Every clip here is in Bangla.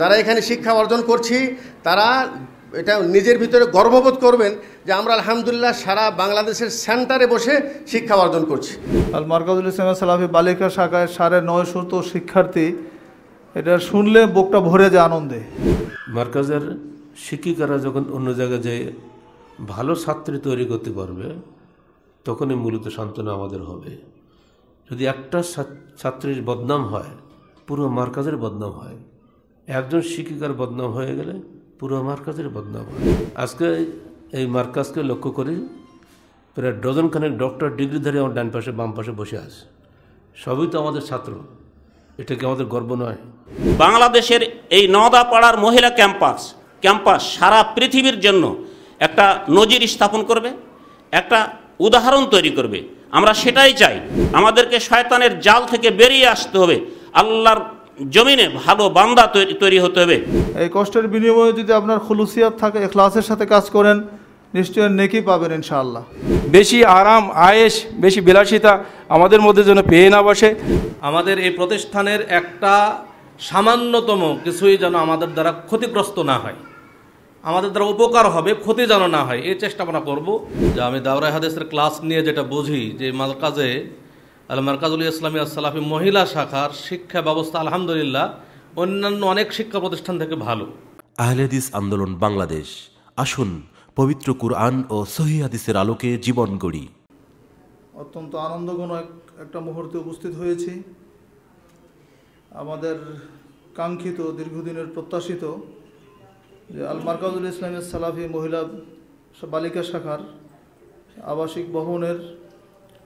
যারা এখানে শিক্ষা অর্জন করছি তারা এটা নিজের ভিতরে গর্ববোধ করবেন যে আমরা আলহামদুলিল্লাহ সারা বাংলাদেশের সেন্টারে বসে শিক্ষা অর্জন করছি আল মার্কাজুল ইসলাম সালাফি বালিকা শাখায় সাড়ে নয় শত শিক্ষার্থী এটা শুনলে বুকটা ভরে যায় আনন্দে মার্কাজের শিক্ষিকারা যখন অন্য জায়গায় যেয়ে ভালো ছাত্রী তৈরি করতে পারবে তখনই মূলত সান্ত্বনা আমাদের হবে যদি একটা ছাত্রীর বদনাম হয় পুরো মার্কাজের বদনাম হয় একজন শিক্ষিকার বদনাম হয়ে গেলে পুরো মার্কাজের বদনাম আজকে এই মার্কাজকে লক্ষ্য করি প্রায় ডজন ডক্টর ডিগ্রি ধরে আমার ডান পাশে বাম পাশে বসে আছে সবই তো আমাদের ছাত্র এটা কি আমাদের গর্ব নয় বাংলাদেশের এই নওদাপাড়ার মহিলা ক্যাম্পাস ক্যাম্পাস সারা পৃথিবীর জন্য একটা নজির স্থাপন করবে একটা উদাহরণ তৈরি করবে আমরা সেটাই চাই আমাদেরকে শয়তানের জাল থেকে বেরিয়ে আসতে হবে আল্লাহর জমিনে ভালো বান্দা তৈরি হতে হবে এই কষ্টের বিনিময়ে যদি আপনার খুলুসিয়াত থাকে এখলাসের সাথে কাজ করেন নিশ্চয় নেকি পাবেন ইনশাআল্লাহ বেশি আরাম আয়েস বেশি বিলাসিতা আমাদের মধ্যে যেন পেয়ে না বসে আমাদের এই প্রতিষ্ঠানের একটা সামান্যতম কিছুই যেন আমাদের দ্বারা ক্ষতিগ্রস্ত না হয় আমাদের দ্বারা উপকার হবে ক্ষতি যেন না হয় এই চেষ্টা আমরা করবো যে আমি দাওরাই হাদেশের ক্লাস নিয়ে যেটা বুঝি যে মাল কাজে আল মার্কাজুল ইসলামী আসসালাফি মহিলা শাখার শিক্ষা ব্যবস্থা আলহামদুলিল্লাহ অন্যান্য অনেক শিক্ষা প্রতিষ্ঠান থেকে ভালো আহলেদিস আন্দোলন বাংলাদেশ আসুন পবিত্র কুরআন ও সহি হাদিসের আলোকে জীবন গড়ি অত্যন্ত আনন্দঘন একটা মুহূর্তে উপস্থিত হয়েছি আমাদের কাঙ্ক্ষিত দীর্ঘদিনের প্রত্যাশিত যে আল মার্কাজুল ইসলামের সালাফি মহিলা বালিকা শাখার আবাসিক ভবনের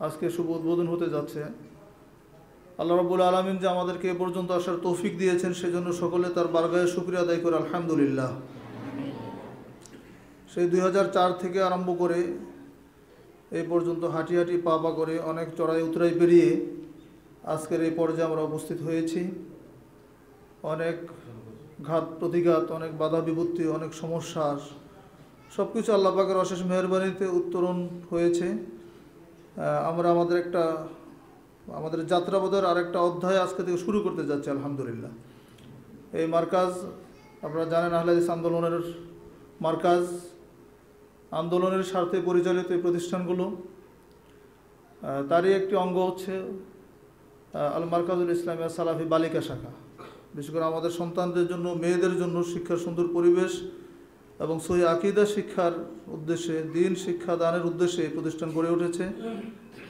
আজকে শুভ উদ্বোধন হতে যাচ্ছে আল্লাহ রবুল আলমিন যে আমাদেরকে এ পর্যন্ত আসার তৌফিক দিয়েছেন সেজন্য সকলে তার বারগায়ে শুক্রিয়া আদায় করে আলহামদুলিল্লাহ সেই দুই থেকে আরম্ভ করে এই পর্যন্ত হাঁটি হাঁটি পা পা করে অনেক চড়াই উতরাই পেরিয়ে আজকের এই পর্যায়ে আমরা উপস্থিত হয়েছি অনেক ঘাত প্রতিঘাত অনেক বাধা বিপত্তি অনেক সমস্যা সব কিছু আল্লাপাকের অশেষ মেহরবানিতে উত্তরণ হয়েছে আমরা আমাদের একটা আমাদের যাত্রাবোধের একটা অধ্যায় আজকে থেকে শুরু করতে যাচ্ছি আলহামদুলিল্লাহ এই মার্কাজ আপনারা জানেন আহলাদিস আন্দোলনের মার্কাজ আন্দোলনের স্বার্থে পরিচালিত এই প্রতিষ্ঠানগুলো তারই একটি অঙ্গ হচ্ছে আল মার্কাজুল ইসলামিয়া সালাফি বালিকা শাখা বিশেষ করে আমাদের সন্তানদের জন্য মেয়েদের জন্য শিক্ষার সুন্দর পরিবেশ এবং সই আকিদা শিক্ষার উদ্দেশ্যে দিন শিক্ষা দানের উদ্দেশ্যে এই প্রতিষ্ঠান গড়ে উঠেছে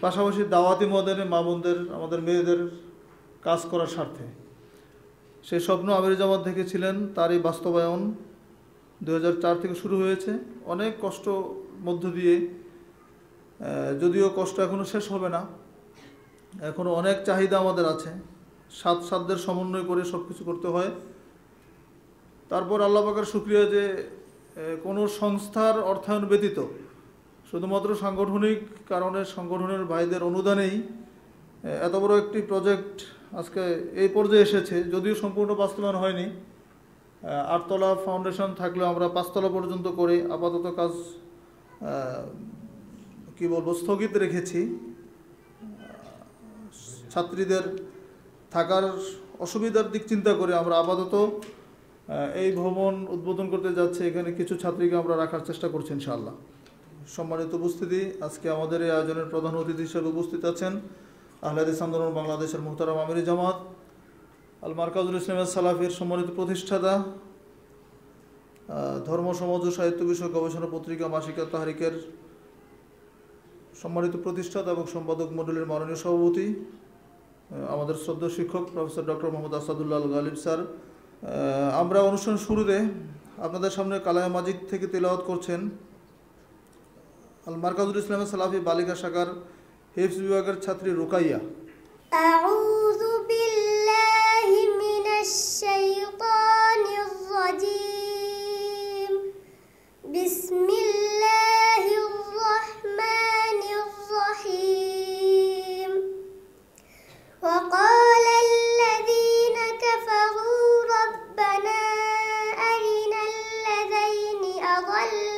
পাশাপাশি দাওয়াতি মদানে মামুনদের আমাদের মেয়েদের কাজ করার স্বার্থে সেই স্বপ্ন আমির জামাত দেখেছিলেন তার এই বাস্তবায়ন দু থেকে শুরু হয়েছে অনেক কষ্ট মধ্য দিয়ে যদিও কষ্ট এখনও শেষ হবে না এখনও অনেক চাহিদা আমাদের আছে সাত সাতদের সমন্বয় করে সব কিছু করতে হয় তারপর আল্লাহ পাকার সুক্রিয়া যে কোনো সংস্থার অর্থায়ন ব্যতীত শুধুমাত্র সাংগঠনিক কারণে সংগঠনের ভাইদের অনুদানেই এত বড় একটি প্রজেক্ট আজকে এই পর্যায়ে এসেছে যদিও সম্পূর্ণ বাস্তবায়ন হয়নি আটতলা ফাউন্ডেশন থাকলে আমরা পাঁচতলা পর্যন্ত করে আপাতত কাজ কি বলবো স্থগিত রেখেছি ছাত্রীদের থাকার অসুবিধার দিক চিন্তা করে আমরা আপাতত এই ভবন উদ্বোধন করতে যাচ্ছে এখানে কিছু ছাত্রীকে আমরা রাখার চেষ্টা করছি ইনশাআল্লাহ সম্মানিত উপস্থিতি আজকে আমাদের এই আয়োজনের প্রধান অতিথি হিসেবে উপস্থিত আছেন আহলাদিস আন্দোলন বাংলাদেশের মোহতারাম আমির জামাত আল মার্কাজুল ইসলামের সালাফির সম্মানিত প্রতিষ্ঠাতা ধর্ম সমাজ ও সাহিত্য বিষয়ক গবেষণা পত্রিকা মাসিকা তাহারিকের সম্মানিত প্রতিষ্ঠাতা এবং সম্পাদক মণ্ডলীর মাননীয় সভাপতি আমাদের শ্রদ্ধ শিক্ষক professor doctor Mohammad Asadullah Galib sir আমরা অনুষ্ঠান শুরুতে আপনাদের সামনে কালায়া মাজিদ থেকে তেলাওয়াত করছেন আল মার্কাজুল ইসলামের সালাফি বালিকা শাখার হিফস বিভাগের ছাত্রী রুকাইয়া وقال وَالْمَلَائِكَةِ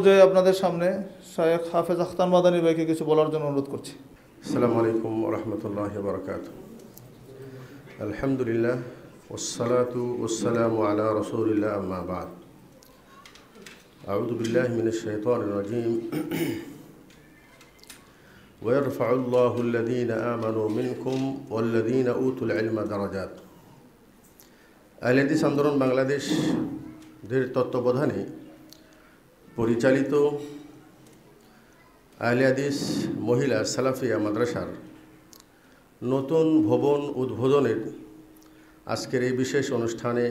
পর্যায়ে আপনাদের সামনে শায়েখ হাফেজ আখতার মাদানী ভাইকে কিছু বলার জন্য অনুরোধ করছি আসসালামু আলাইকুম রহমতুল্লাহ বরকাত আলহামদুলিল্লাহ والصلاة والسلام على رسول الله أما بعد أعوذ بالله من الشيطان الرجيم ويرفع الله الذين آمنوا منكم والذين أوتوا العلم درجات আহলেদিস আন্দোলন বাংলাদেশ দের তত্ত্বাবধানে পরিচালিত আহলিয়াদিস মহিলা সালাফিয়া মাদ্রাসার নতুন ভবন উদ্বোধনের আজকের এই বিশেষ অনুষ্ঠানে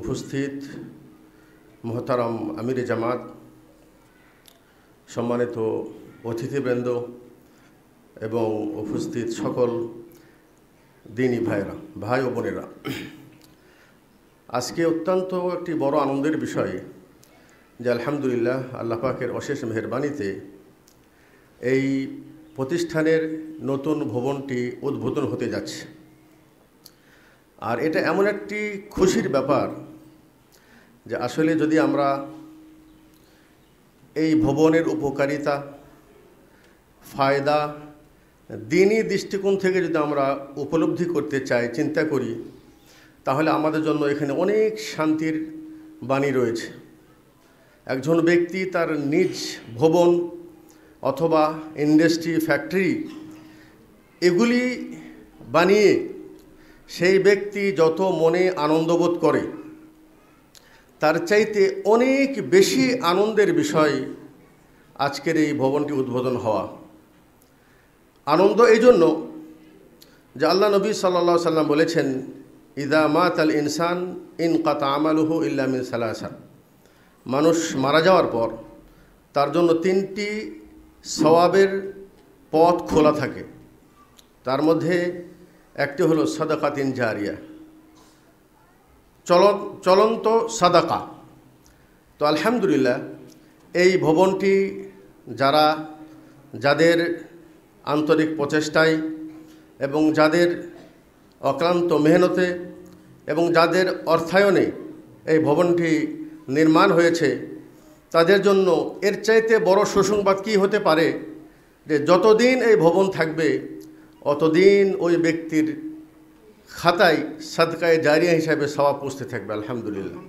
উপস্থিত মোহতারম আমির জামাত সম্মানিত অতিথিবৃন্দ এবং উপস্থিত সকল দিনী ভাইরা ভাই ও বোনেরা আজকে অত্যন্ত একটি বড় আনন্দের বিষয় যে আলহামদুলিল্লাহ আল্লাহ পাকের অশেষ মেহরবানিতে এই প্রতিষ্ঠানের নতুন ভবনটি উদ্বোধন হতে যাচ্ছে আর এটা এমন একটি খুশির ব্যাপার যে আসলে যদি আমরা এই ভবনের উপকারিতা ফায়দা দিনই দৃষ্টিকোণ থেকে যদি আমরা উপলব্ধি করতে চাই চিন্তা করি তাহলে আমাদের জন্য এখানে অনেক শান্তির বাণী রয়েছে একজন ব্যক্তি তার নিজ ভবন অথবা ইন্ডাস্ট্রি ফ্যাক্টরি এগুলি বানিয়ে সেই ব্যক্তি যত মনে আনন্দবোধ করে তার চাইতে অনেক বেশি আনন্দের বিষয় আজকের এই ভবনটি উদ্বোধন হওয়া আনন্দ এই জন্য যে আল্লাহ নবী সাল্লা সাল্লাম বলেছেন ইদা মাত আল ইনসান ইন কাতা আমালুহু ইল্লামিন সালাসান মানুষ মারা যাওয়ার পর তার জন্য তিনটি সবাবের পথ খোলা থাকে তার মধ্যে একটি হলো তিন জারিয়া চলন চলন্ত সাদাকা তো আলহামদুলিল্লাহ এই ভবনটি যারা যাদের আন্তরিক প্রচেষ্টায় এবং যাদের অক্লান্ত মেহনতে এবং যাদের অর্থায়নে এই ভবনটি নির্মাণ হয়েছে তাদের জন্য এর চাইতে বড় সুসংবাদ কী হতে পারে যে যতদিন এই ভবন থাকবে অতদিন ওই ব্যক্তির খাতায় সাদকায় জারিয়া হিসাবে সবাব পুষতে থাকবে আলহামদুলিল্লাহ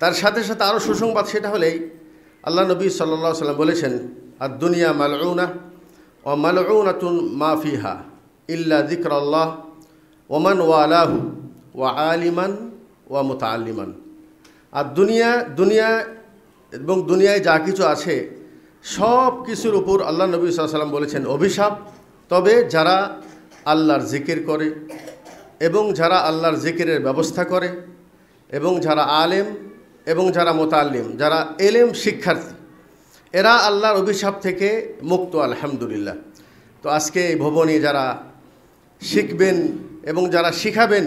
তার সাথে সাথে আরও সুসংবাদ সেটা হলেই আল্লাহ নবী সাল্লা সাল্লাম বলেছেন আর দুনিয়া মালউনা ও মালউনাতুন মাফিহা ইল্লা জিক্র আল্লাহ ওমান আলাহু ওয়া আলিমান ওয়া আলিমান আর দুনিয়া দুনিয়া এবং দুনিয়ায় যা কিছু আছে সব কিছুর উপর আল্লাহ নবী সাল্লাম বলেছেন অভিশাপ তবে যারা আল্লাহর জিকির করে এবং যারা আল্লাহর জিকিরের ব্যবস্থা করে এবং যারা আলেম এবং যারা মোতালিম যারা এলেম শিক্ষার্থী এরা আল্লাহর অভিশাপ থেকে মুক্ত আলহামদুলিল্লাহ তো আজকে এই ভবনে যারা শিখবেন এবং যারা শিখাবেন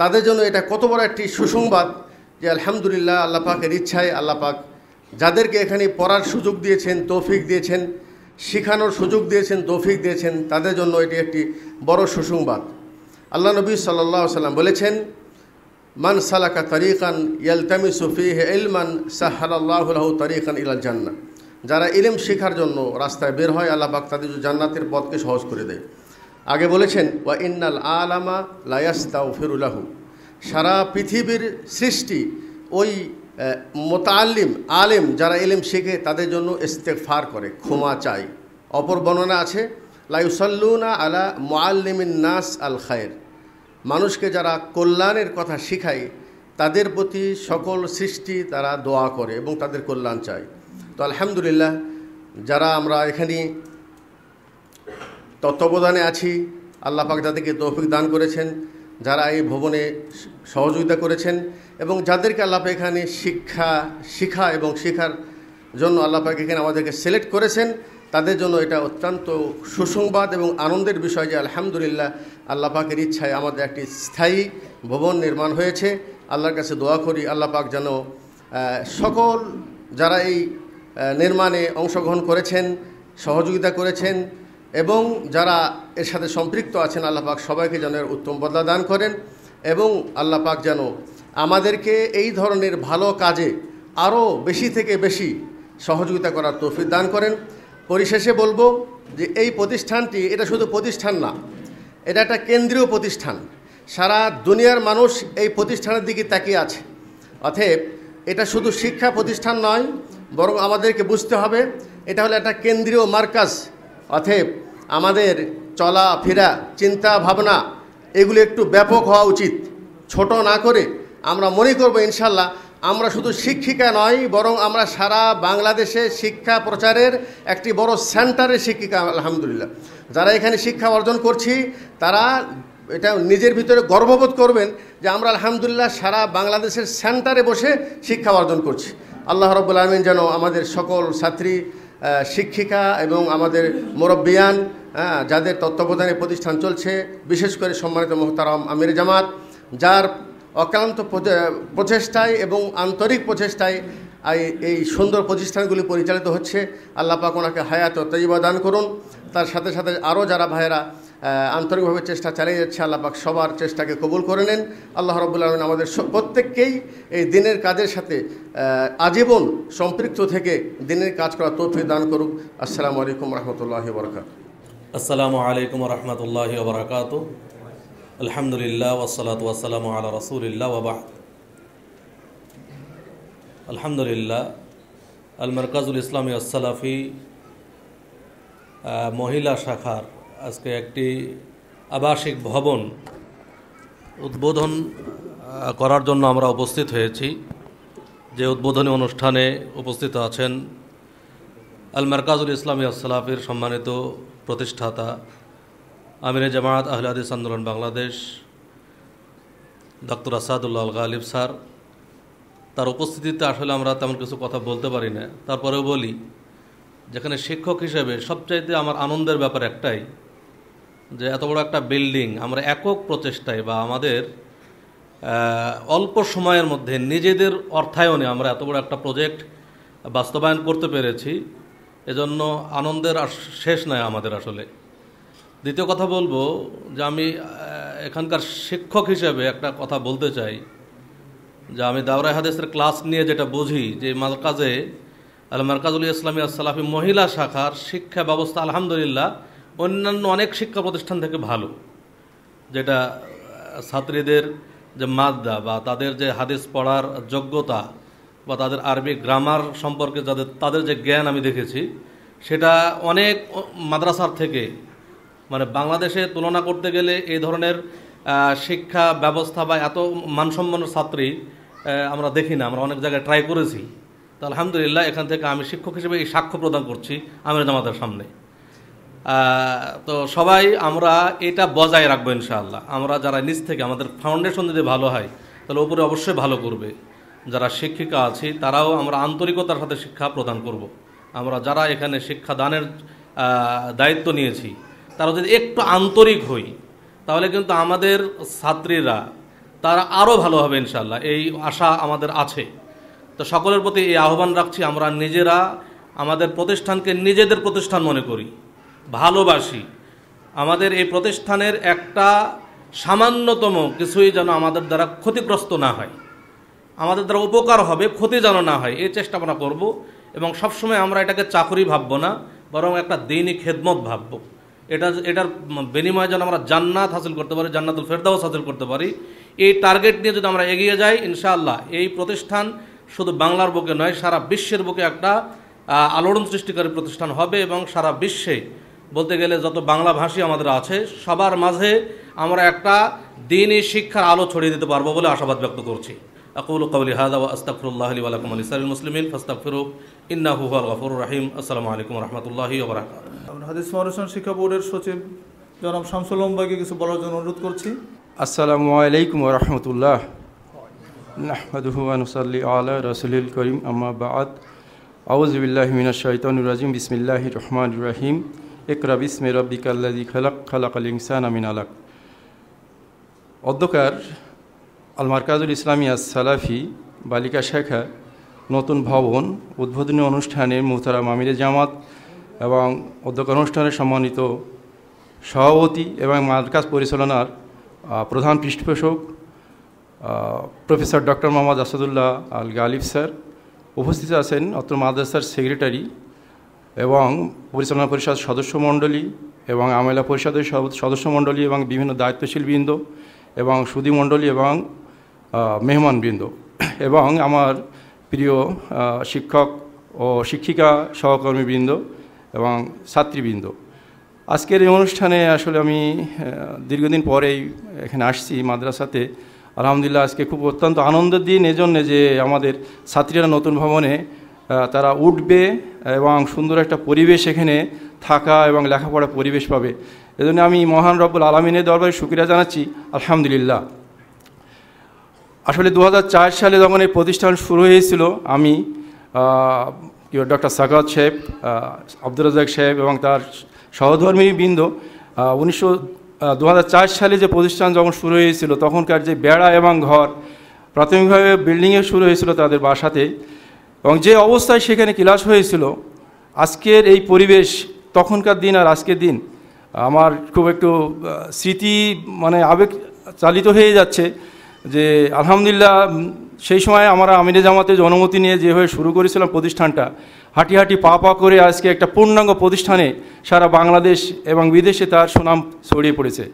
তাদের জন্য এটা কত বড় একটি সুসংবাদ যে আলহামদুলিল্লাহ আল্লাহ পাকের ইচ্ছায় আল্লাহ পাক যাদেরকে এখানে পড়ার সুযোগ দিয়েছেন তৌফিক দিয়েছেন শিখানোর সুযোগ দিয়েছেন তৌফিক দিয়েছেন তাদের জন্য এটি একটি বড় সুসংবাদ আল্লাহ নবী সাল্লাহ সাল্লাম বলেছেন মান সালাকা ইয়াল তামি সুফি ইলমান সাহাল্লাহ তারিকান ইলাল জান্না যারা ইলেম শেখার জন্য রাস্তায় বের হয় আল্লাহ পাক তাদের জান্নাতের পথকে সহজ করে দেয় আগে বলেছেন ওয়া ইন্নাল আলামা লায়াস্তাউ ফিরুলাহু সারা পৃথিবীর সৃষ্টি ওই মোতালিম আলেম যারা এলেম শেখে তাদের জন্য ইস্তেকফার করে ক্ষমা চাই অপর বর্ণনা আছে লাইউসাল্লুনা আলা মোয়াল্লিমিন নাস আল খায়ের মানুষকে যারা কল্যাণের কথা শিখায় তাদের প্রতি সকল সৃষ্টি তারা দোয়া করে এবং তাদের কল্যাণ চায় তো আলহামদুলিল্লাহ যারা আমরা এখানে তত্ত্বাবধানে আছি আল্লাহ পাক তাদেরকে তৌফিক দান করেছেন যারা এই ভবনে সহযোগিতা করেছেন এবং যাদেরকে আল্লাপ এখানে শিক্ষা শিখা এবং শেখার জন্য আল্লাপাক এখানে আমাদেরকে সিলেক্ট করেছেন তাদের জন্য এটা অত্যন্ত সুসংবাদ এবং আনন্দের বিষয় যে আলহামদুলিল্লাহ আল্লাহ পাকের ইচ্ছায় আমাদের একটি স্থায়ী ভবন নির্মাণ হয়েছে আল্লাহর কাছে দোয়া করি আল্লাহ পাক যেন সকল যারা এই নির্মাণে অংশগ্রহণ করেছেন সহযোগিতা করেছেন এবং যারা এর সাথে সম্পৃক্ত আছেন আল্লাহ পাক সবাইকে যেন এর উত্তম বদলা দান করেন এবং আল্লাহ পাক যেন আমাদেরকে এই ধরনের ভালো কাজে আরও বেশি থেকে বেশি সহযোগিতা করার তৌফিক দান করেন পরিশেষে বলবো যে এই প্রতিষ্ঠানটি এটা শুধু প্রতিষ্ঠান না এটা একটা কেন্দ্রীয় প্রতিষ্ঠান সারা দুনিয়ার মানুষ এই প্রতিষ্ঠানের দিকে তাকিয়ে আছে অতএব এটা শুধু শিক্ষা প্রতিষ্ঠান নয় বরং আমাদেরকে বুঝতে হবে এটা হলো একটা কেন্দ্রীয় মার্কাজ অথেব আমাদের চলা ফেরা চিন্তা ভাবনা এগুলি একটু ব্যাপক হওয়া উচিত ছোট না করে আমরা মনে করব ইনশাল্লাহ আমরা শুধু শিক্ষিকা নয় বরং আমরা সারা বাংলাদেশে শিক্ষা প্রচারের একটি বড় সেন্টারের শিক্ষিকা আলহামদুলিল্লাহ যারা এখানে শিক্ষা অর্জন করছি তারা এটা নিজের ভিতরে গর্ববোধ করবেন যে আমরা আলহামদুলিল্লাহ সারা বাংলাদেশের সেন্টারে বসে শিক্ষা অর্জন করছি আল্লাহ রব্বুল আলমিন যেন আমাদের সকল ছাত্রী শিক্ষিকা এবং আমাদের মোরব্বিয়ান হ্যাঁ, যাদের তত্ত্বাবধানে প্রতিষ্ঠান চলছে বিশেষ করে সম্মানিত মোহতারম আমির জামাত যার অক্লান্ত প্রচেষ্টায় এবং আন্তরিক প্রচেষ্টায় এই সুন্দর প্রতিষ্ঠানগুলি পরিচালিত হচ্ছে আল্লাপাক ওনাকে হায়াত তৈবা দান করুন তার সাথে সাথে আরও যারা ভাইয়েরা আন্তরিকভাবে চেষ্টা চালিয়ে যাচ্ছে আল্লাপাক সবার চেষ্টাকে কবুল করে নেন আল্লাহ রবুল্লা আলমিন আমাদের প্রত্যেককেই এই দিনের কাজের সাথে আজীবন সম্পৃক্ত থেকে দিনের কাজ করা তথ্য দান করুক আসসালামু আলাইকুম রহমতুল্লাহ বরকাত আসসালামু আলাইকুম রহমতুল্লাহ বরকাত আলহামদুলিল্লাহ ওসলাত ওয়াসালাম আল্লাহ রসুলিল্লাহ বাবা আলহামদুলিল্লাহ আল মরকাজুল ইসলামী আসসালাফি মহিলা শাখার আজকে একটি আবাসিক ভবন উদ্বোধন করার জন্য আমরা উপস্থিত হয়েছি যে উদ্বোধনী অনুষ্ঠানে উপস্থিত আছেন আল মারকাজুল ইসলামী আসসালাফের সম্মানিত প্রতিষ্ঠাতা আমিরে জামায়াত আহলাদিস আন্দোলন বাংলাদেশ ডক্টর আসাদুল্লাহ গালিব স্যার তার উপস্থিতিতে আসলে আমরা তেমন কিছু কথা বলতে পারি না তারপরেও বলি যেখানে শিক্ষক হিসেবে সবচাইতে আমার আনন্দের ব্যাপার একটাই যে এত বড় একটা বিল্ডিং আমরা একক প্রচেষ্টায় বা আমাদের অল্প সময়ের মধ্যে নিজেদের অর্থায়নে আমরা এত বড় একটা প্রজেক্ট বাস্তবায়ন করতে পেরেছি এজন্য আনন্দের আর শেষ নয় আমাদের আসলে দ্বিতীয় কথা বলবো যে আমি এখানকার শিক্ষক হিসেবে একটা কথা বলতে চাই যে আমি দাওরাই হাদিসের ক্লাস নিয়ে যেটা বুঝি যে মালকাজে আল মার্কাজুল ইসলামী আসালাফি মহিলা শাখার শিক্ষা ব্যবস্থা আলহামদুলিল্লাহ অন্যান্য অনেক শিক্ষা প্রতিষ্ঠান থেকে ভালো যেটা ছাত্রীদের যে মাদ্দা বা তাদের যে হাদিস পড়ার যোগ্যতা বা তাদের আরবি গ্রামার সম্পর্কে যাদের তাদের যে জ্ঞান আমি দেখেছি সেটা অনেক মাদ্রাসার থেকে মানে বাংলাদেশে তুলনা করতে গেলে এই ধরনের শিক্ষা ব্যবস্থা বা এত মানসম্মান ছাত্রী আমরা দেখি না আমরা অনেক জায়গায় ট্রাই করেছি তো আলহামদুলিল্লাহ এখান থেকে আমি শিক্ষক হিসেবে এই সাক্ষ্য প্রদান করছি আমির জামাতের সামনে তো সবাই আমরা এটা বজায় রাখবো ইনশাআল্লাহ আমরা যারা নিজ থেকে আমাদের ফাউন্ডেশন যদি ভালো হয় তাহলে ওপরে অবশ্যই ভালো করবে যারা শিক্ষিকা আছি তারাও আমরা আন্তরিকতার সাথে শিক্ষা প্রদান করব। আমরা যারা এখানে শিক্ষা দানের দায়িত্ব নিয়েছি তারা যদি একটু আন্তরিক হই তাহলে কিন্তু আমাদের ছাত্রীরা তারা আরও ভালো হবে ইনশাল্লাহ এই আশা আমাদের আছে তো সকলের প্রতি এই আহ্বান রাখছি আমরা নিজেরা আমাদের প্রতিষ্ঠানকে নিজেদের প্রতিষ্ঠান মনে করি ভালোবাসি আমাদের এই প্রতিষ্ঠানের একটা সামান্যতম কিছুই যেন আমাদের দ্বারা ক্ষতিগ্রস্ত না হয় আমাদের দ্বারা উপকার হবে ক্ষতি যেন না হয় এই চেষ্টা আমরা করব এবং সবসময় আমরা এটাকে চাকরি ভাববো না বরং একটা দৈনিক খেদমত ভাববো এটা এটার বিনিময়ে যেন আমরা জান্নাত হাসিল করতে পারি জান্নাতুল ফেরদাও হাসিল করতে পারি এই টার্গেট নিয়ে যদি আমরা এগিয়ে যাই ইনশাআল্লাহ এই প্রতিষ্ঠান শুধু বাংলার বুকে নয় সারা বিশ্বের বুকে একটা আলোড়ন সৃষ্টিকারী প্রতিষ্ঠান হবে এবং সারা বিশ্বে বলতে গেলে যত বাংলা ভাষী আমাদের আছে সবার মাঝে আমরা একটা দিনই শিক্ষার আলো ছড়িয়ে দিতে পারবো বলে আশাবাদ ব্যক্ত করছি আকুল কবলি হাজা আস্তাফরুল্লাহ আলী আলকুম আলী সাল মুসলিমিন ফাস্তাফিরুক আল গফর রাহিম আসসালামু আলাইকুম রহমতুল্লাহি হাদিস মহারসন শিক্ষা বোর্ডের সচিব জনাব শামসুল কিছু বলার জন্য অনুরোধ করছি আসসালামু আলাইকুম রহমতুল্লাহ নাহমাদুহানুসাল্লি আলা রসুলিল করিম আমা বাদ আউজবিল্লাহ মিনা শৈতানুর রাজিম বিসমিল্লাহ রহমান রাহিম একরা বিসমে রব্বিক আল্লাদি খালাক খালাক আল ইনসান আমিন আলাক অধ্যকার আল মার্কাজুল ইসলামী আস সালাফি বালিকা শাখা নতুন ভবন উদ্বোধনী অনুষ্ঠানে মুহতারাম মামিরে জামাত এবং অধ্যক্ষ অনুষ্ঠানে সম্মানিত সভাপতি এবং মার্কাজ পরিচালনার প্রধান পৃষ্ঠপোষক professor doctor Mohammad Asadullah Al Galib sir উপস্থিত আছেন অত্র মাদ্রাসার সেক্রেটারি এবং পরিচালনা পরিষদ সদস্যমণ্ডলী এবং আমেলা পরিষদের সদস্যমণ্ডলী এবং বিভিন্ন দায়িত্বশীল বৃন্দ এবং সুদীমণ্ডলী এবং মেহমান বৃন্দ এবং আমার প্রিয় শিক্ষক ও শিক্ষিকা সহকর্মীবৃন্দ এবং ছাত্রীবৃন্দ আজকের এই অনুষ্ঠানে আসলে আমি দীর্ঘদিন পরেই এখানে আসছি মাদ্রাসাতে আলহামদুলিল্লাহ আজকে খুব অত্যন্ত আনন্দের দিন এজন্যে যে আমাদের ছাত্রীরা নতুন ভবনে তারা উঠবে এবং সুন্দর একটা পরিবেশ এখানে থাকা এবং লেখাপড়া পরিবেশ পাবে এজন্য আমি মহান রব্বুল আলমিনের দরবারে সুক্রিয়া জানাচ্ছি আলহামদুলিল্লাহ আসলে দু সালে যখন এই প্রতিষ্ঠান শুরু হয়েছিল আমি ডক্টর সাকাত সাহেব আব্দুল রাজাক সাহেব এবং তার সহধর্মী বৃন্দ উনিশশো দু সালে যে প্রতিষ্ঠান যখন শুরু হয়েছিল তখনকার যে বেড়া এবং ঘর প্রাথমিকভাবে বিল্ডিংয়ে শুরু হয়েছিল তাদের বাসাতে এবং যে অবস্থায় সেখানে ক্লাস হয়েছিল আজকের এই পরিবেশ তখনকার দিন আর আজকের দিন আমার খুব একটু স্মৃতি মানে আবেগ চালিত হয়ে যাচ্ছে যে আলহামদুলিল্লাহ সেই সময় আমরা আমিনে জামাতে অনুমতি নিয়ে যেভাবে শুরু করেছিলাম প্রতিষ্ঠানটা হাঁটি হাঁটি পা পা করে আজকে একটা পূর্ণাঙ্গ প্রতিষ্ঠানে সারা বাংলাদেশ এবং বিদেশে তার সুনাম ছড়িয়ে পড়েছে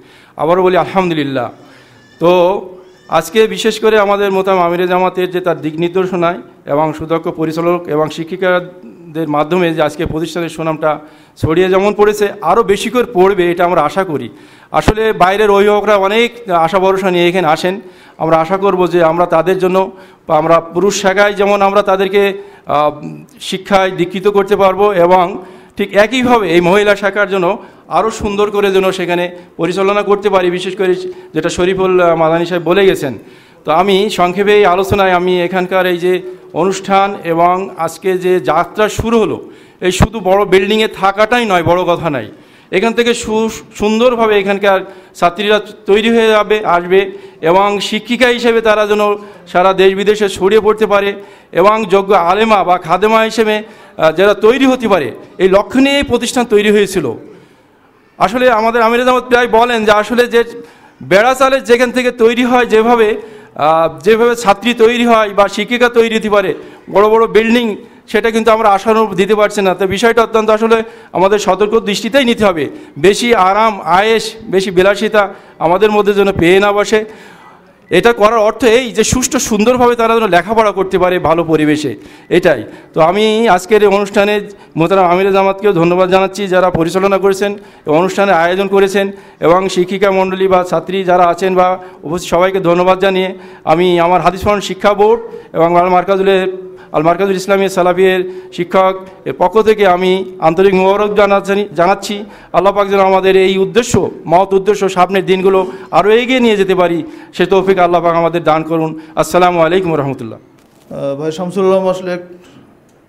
আবারও বলি আলহামদুলিল্লাহ তো আজকে বিশেষ করে আমাদের মোতাম আমিরে জামাতের যে তার দিক নির্দেশনায় এবং সুদক্ষ পরিচালক এবং শিক্ষিকাদের মাধ্যমে যে আজকে প্রতিষ্ঠানের সুনামটা ছড়িয়ে যেমন পড়েছে আরও বেশি করে পড়বে এটা আমরা আশা করি আসলে বাইরের অভিভাবকরা অনেক আশা ভরসা নিয়ে এখানে আসেন আমরা আশা করব যে আমরা তাদের জন্য আমরা পুরুষ শাখায় যেমন আমরা তাদেরকে শিক্ষায় দীক্ষিত করতে পারবো এবং ঠিক একইভাবে এই মহিলা শাখার জন্য আরও সুন্দর করে যেন সেখানে পরিচালনা করতে পারি বিশেষ করে যেটা শরীফুল মাদানি সাহেব বলে গেছেন তো আমি সংক্ষেপে এই আলোচনায় আমি এখানকার এই যে অনুষ্ঠান এবং আজকে যে যাত্রা শুরু হলো এই শুধু বড় বিল্ডিংয়ে থাকাটাই নয় বড় কথা নাই এখান থেকে সু সুন্দরভাবে এখানকার ছাত্রীরা তৈরি হয়ে যাবে আসবে এবং শিক্ষিকা হিসেবে তারা যেন সারা দেশ বিদেশে ছড়িয়ে পড়তে পারে এবং যোগ্য আলেমা বা খাদেমা হিসেবে যারা তৈরি হতে পারে এই লক্ষ্য নিয়ে এই প্রতিষ্ঠান তৈরি হয়েছিল আসলে আমাদের আমির আহমদ প্রায় বলেন যে আসলে যে বেড়া চালের যেখান থেকে তৈরি হয় যেভাবে যেভাবে ছাত্রী তৈরি হয় বা শিক্ষিকা তৈরি হতে পারে বড় বড় বিল্ডিং সেটা কিন্তু আমরা আশানুরূপ দিতে পারছি না তো বিষয়টা অত্যন্ত আসলে আমাদের সতর্ক দৃষ্টিতেই নিতে হবে বেশি আরাম আয়েস বেশি বিলাসিতা আমাদের মধ্যে যেন পেয়ে না বসে এটা করার অর্থ এই যে সুষ্ঠু সুন্দরভাবে তারা যেন লেখাপড়া করতে পারে ভালো পরিবেশে এটাই তো আমি আজকের এই অনুষ্ঠানে মোতারাম আমির জামাতকেও ধন্যবাদ জানাচ্ছি যারা পরিচালনা করেছেন অনুষ্ঠানের আয়োজন করেছেন এবং শিক্ষিকা মণ্ডলী বা ছাত্রী যারা আছেন বা উপস্থিত সবাইকে ধন্যবাদ জানিয়ে আমি আমার হাদিস শিক্ষা বোর্ড এবং আমার মার্কাজুলের আল মার্কাজুল ইসলামী সালাফিয়ের শিক্ষক এর পক্ষ থেকে আমি আন্তরিক মোবারক জানাচ্ছি জানাচ্ছি আল্লাহ পাক যেন আমাদের এই উদ্দেশ্য মহৎ উদ্দেশ্য সামনের দিনগুলো আরও এগিয়ে নিয়ে যেতে পারি সে তৌফিক আল্লাহ পাক আমাদের দান করুন আসসালামু আলাইকুম রহমতুল্লাহ ভাই শামসুল্লাহ আসলে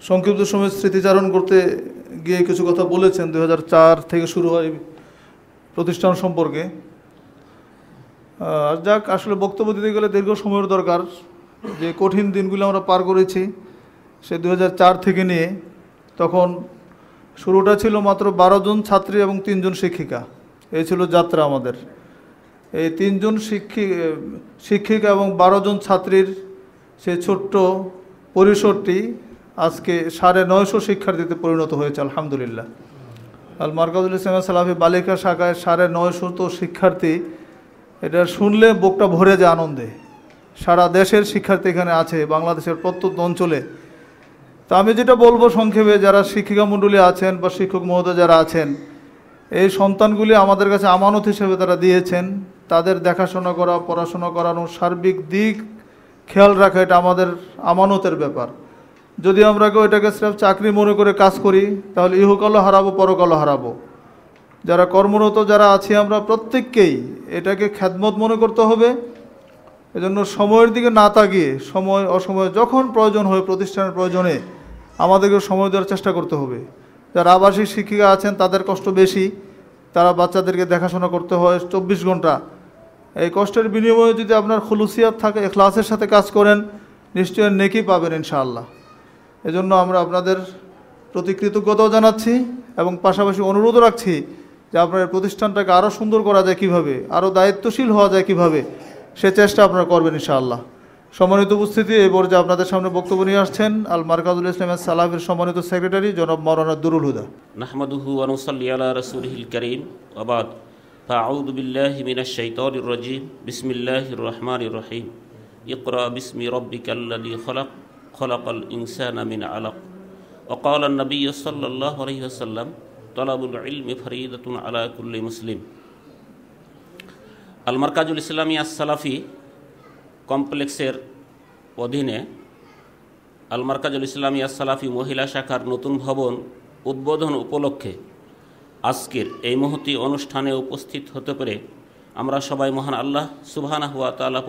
সংক্ষিপ্ত সময় স্মৃতিচারণ করতে গিয়ে কিছু কথা বলেছেন দু থেকে শুরু হয় প্রতিষ্ঠান সম্পর্কে যাক আসলে বক্তব্য দিতে গেলে দীর্ঘ সময়ের দরকার যে কঠিন দিনগুলো আমরা পার করেছি সে দু থেকে নিয়ে তখন শুরুটা ছিল মাত্র বারো জন ছাত্রী এবং তিনজন শিক্ষিকা এই ছিল যাত্রা আমাদের এই তিনজন শিক্ষি শিক্ষিকা এবং বারো জন ছাত্রীর সে ছোট্ট পরিসরটি আজকে সাড়ে নয়শো শিক্ষার্থীতে পরিণত হয়েছে আলহামদুলিল্লাহ আল মার্কাজুল ইসলাম সালাফি বালিকা শাখায় সাড়ে নয়শো তো শিক্ষার্থী এটা শুনলে বুকটা ভরে যায় আনন্দে সারা দেশের শিক্ষার্থী এখানে আছে বাংলাদেশের প্রত্যন্ত অঞ্চলে তো আমি যেটা বলবো সংক্ষেপে যারা শিক্ষিকা মণ্ডলী আছেন বা শিক্ষক মহোদয় যারা আছেন এই সন্তানগুলি আমাদের কাছে আমানত হিসেবে তারা দিয়েছেন তাদের দেখাশোনা করা পড়াশোনা করানো সার্বিক দিক খেয়াল রাখা এটা আমাদের আমানতের ব্যাপার যদি আমরা কেউ এটাকে স্রেফ চাকরি মনে করে কাজ করি তাহলে ইহকালও হারাবো পরকালও হারাবো যারা কর্মরত যারা আছি আমরা প্রত্যেককেই এটাকে খ্যাদমত মনে করতে হবে এজন্য সময়ের দিকে না তাকিয়ে সময় অসময়ে যখন প্রয়োজন হয় প্রতিষ্ঠানের প্রয়োজনে আমাদেরকেও সময় দেওয়ার চেষ্টা করতে হবে যারা আবাসিক শিক্ষিকা আছেন তাদের কষ্ট বেশি তারা বাচ্চাদেরকে দেখাশোনা করতে হয় চব্বিশ ঘন্টা এই কষ্টের বিনিময়ে যদি আপনার খুলুসিয়াত থাকে ক্লাসের সাথে কাজ করেন নিশ্চয় নেকি পাবেন ইনশাআল্লাহ এজন্য আমরা আপনাদের প্রতি কৃতজ্ঞতাও জানাচ্ছি এবং পাশাপাশি অনুরোধ রাখছি যে আপনার প্রতিষ্ঠানটাকে আরও সুন্দর করা যায় কীভাবে আরও দায়িত্বশীল হওয়া যায় কীভাবে সে চেষ্টা আপনারা করবেন ইনশাআল্লাহ সম্মানিত উপস্থিতি এই পর্যায়ে আপনাদের সামনে বক্তব্য নিয়ে আসছেন আল মার্কাজুল ইসলামের সালাফের সম্মানিত সেক্রেটারি জনাব মরানা দুরুল হুদা নাহমাদুহু আনুসাল্লি আলা রাসূলিল কারীম আবাদ ফাআউযু বিল্লাহি মিনাশ শাইতানির রাজীম বিসমিল্লাহির রহমানির রহিম ইকরা বিসমি রাব্বিকাল্লাযী খলাক খলাকাল ইনসানা মিন আলাক وقال النبي صلى الله عليه وسلم طلب العلم فريضة على কমপ্লেক্সের অধীনে আল মার্কাজুল ইসলামিয়া সালাফি মহিলা শাখার নতুন ভবন উদ্বোধন উপলক্ষে আজকের এই মুহূর্তে অনুষ্ঠানে উপস্থিত হতে পেরে আমরা সবাই মহান আল্লাহ সুবাহানা হুয়া তালা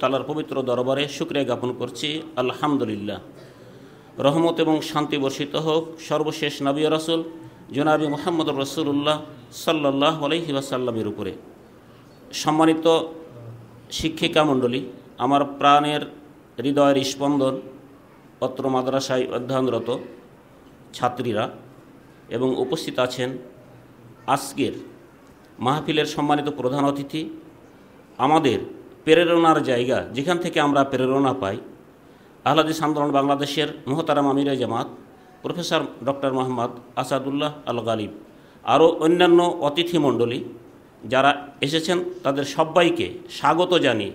তালার পবিত্র দরবারে শুক্রিয়া জ্ঞাপন করছি আলহামদুলিল্লাহ রহমত এবং শান্তি বর্ষিত হোক সর্বশেষ নবী রাসুল জোনাবি মোহাম্মদ রসুল্লাহ সাল্লাহ আলহি ওয়াসাল্লামের উপরে সম্মানিত শিক্ষিকা মণ্ডলী আমার প্রাণের হৃদয়ের স্পন্দন পত্র মাদ্রাসায় অধ্যয়নরত ছাত্রীরা এবং উপস্থিত আছেন আজকের মাহফিলের সম্মানিত প্রধান অতিথি আমাদের প্রেরণার জায়গা যেখান থেকে আমরা প্রেরণা পাই আহ্লাদিস আন্দোলন বাংলাদেশের মোহতারাম মামিরা জামাত প্রফেসর ডক্টর মোহাম্মদ আসাদুল্লাহ আল গালিব আরও অন্যান্য অতিথি মণ্ডলী যারা এসেছেন তাদের সবাইকে স্বাগত জানিয়ে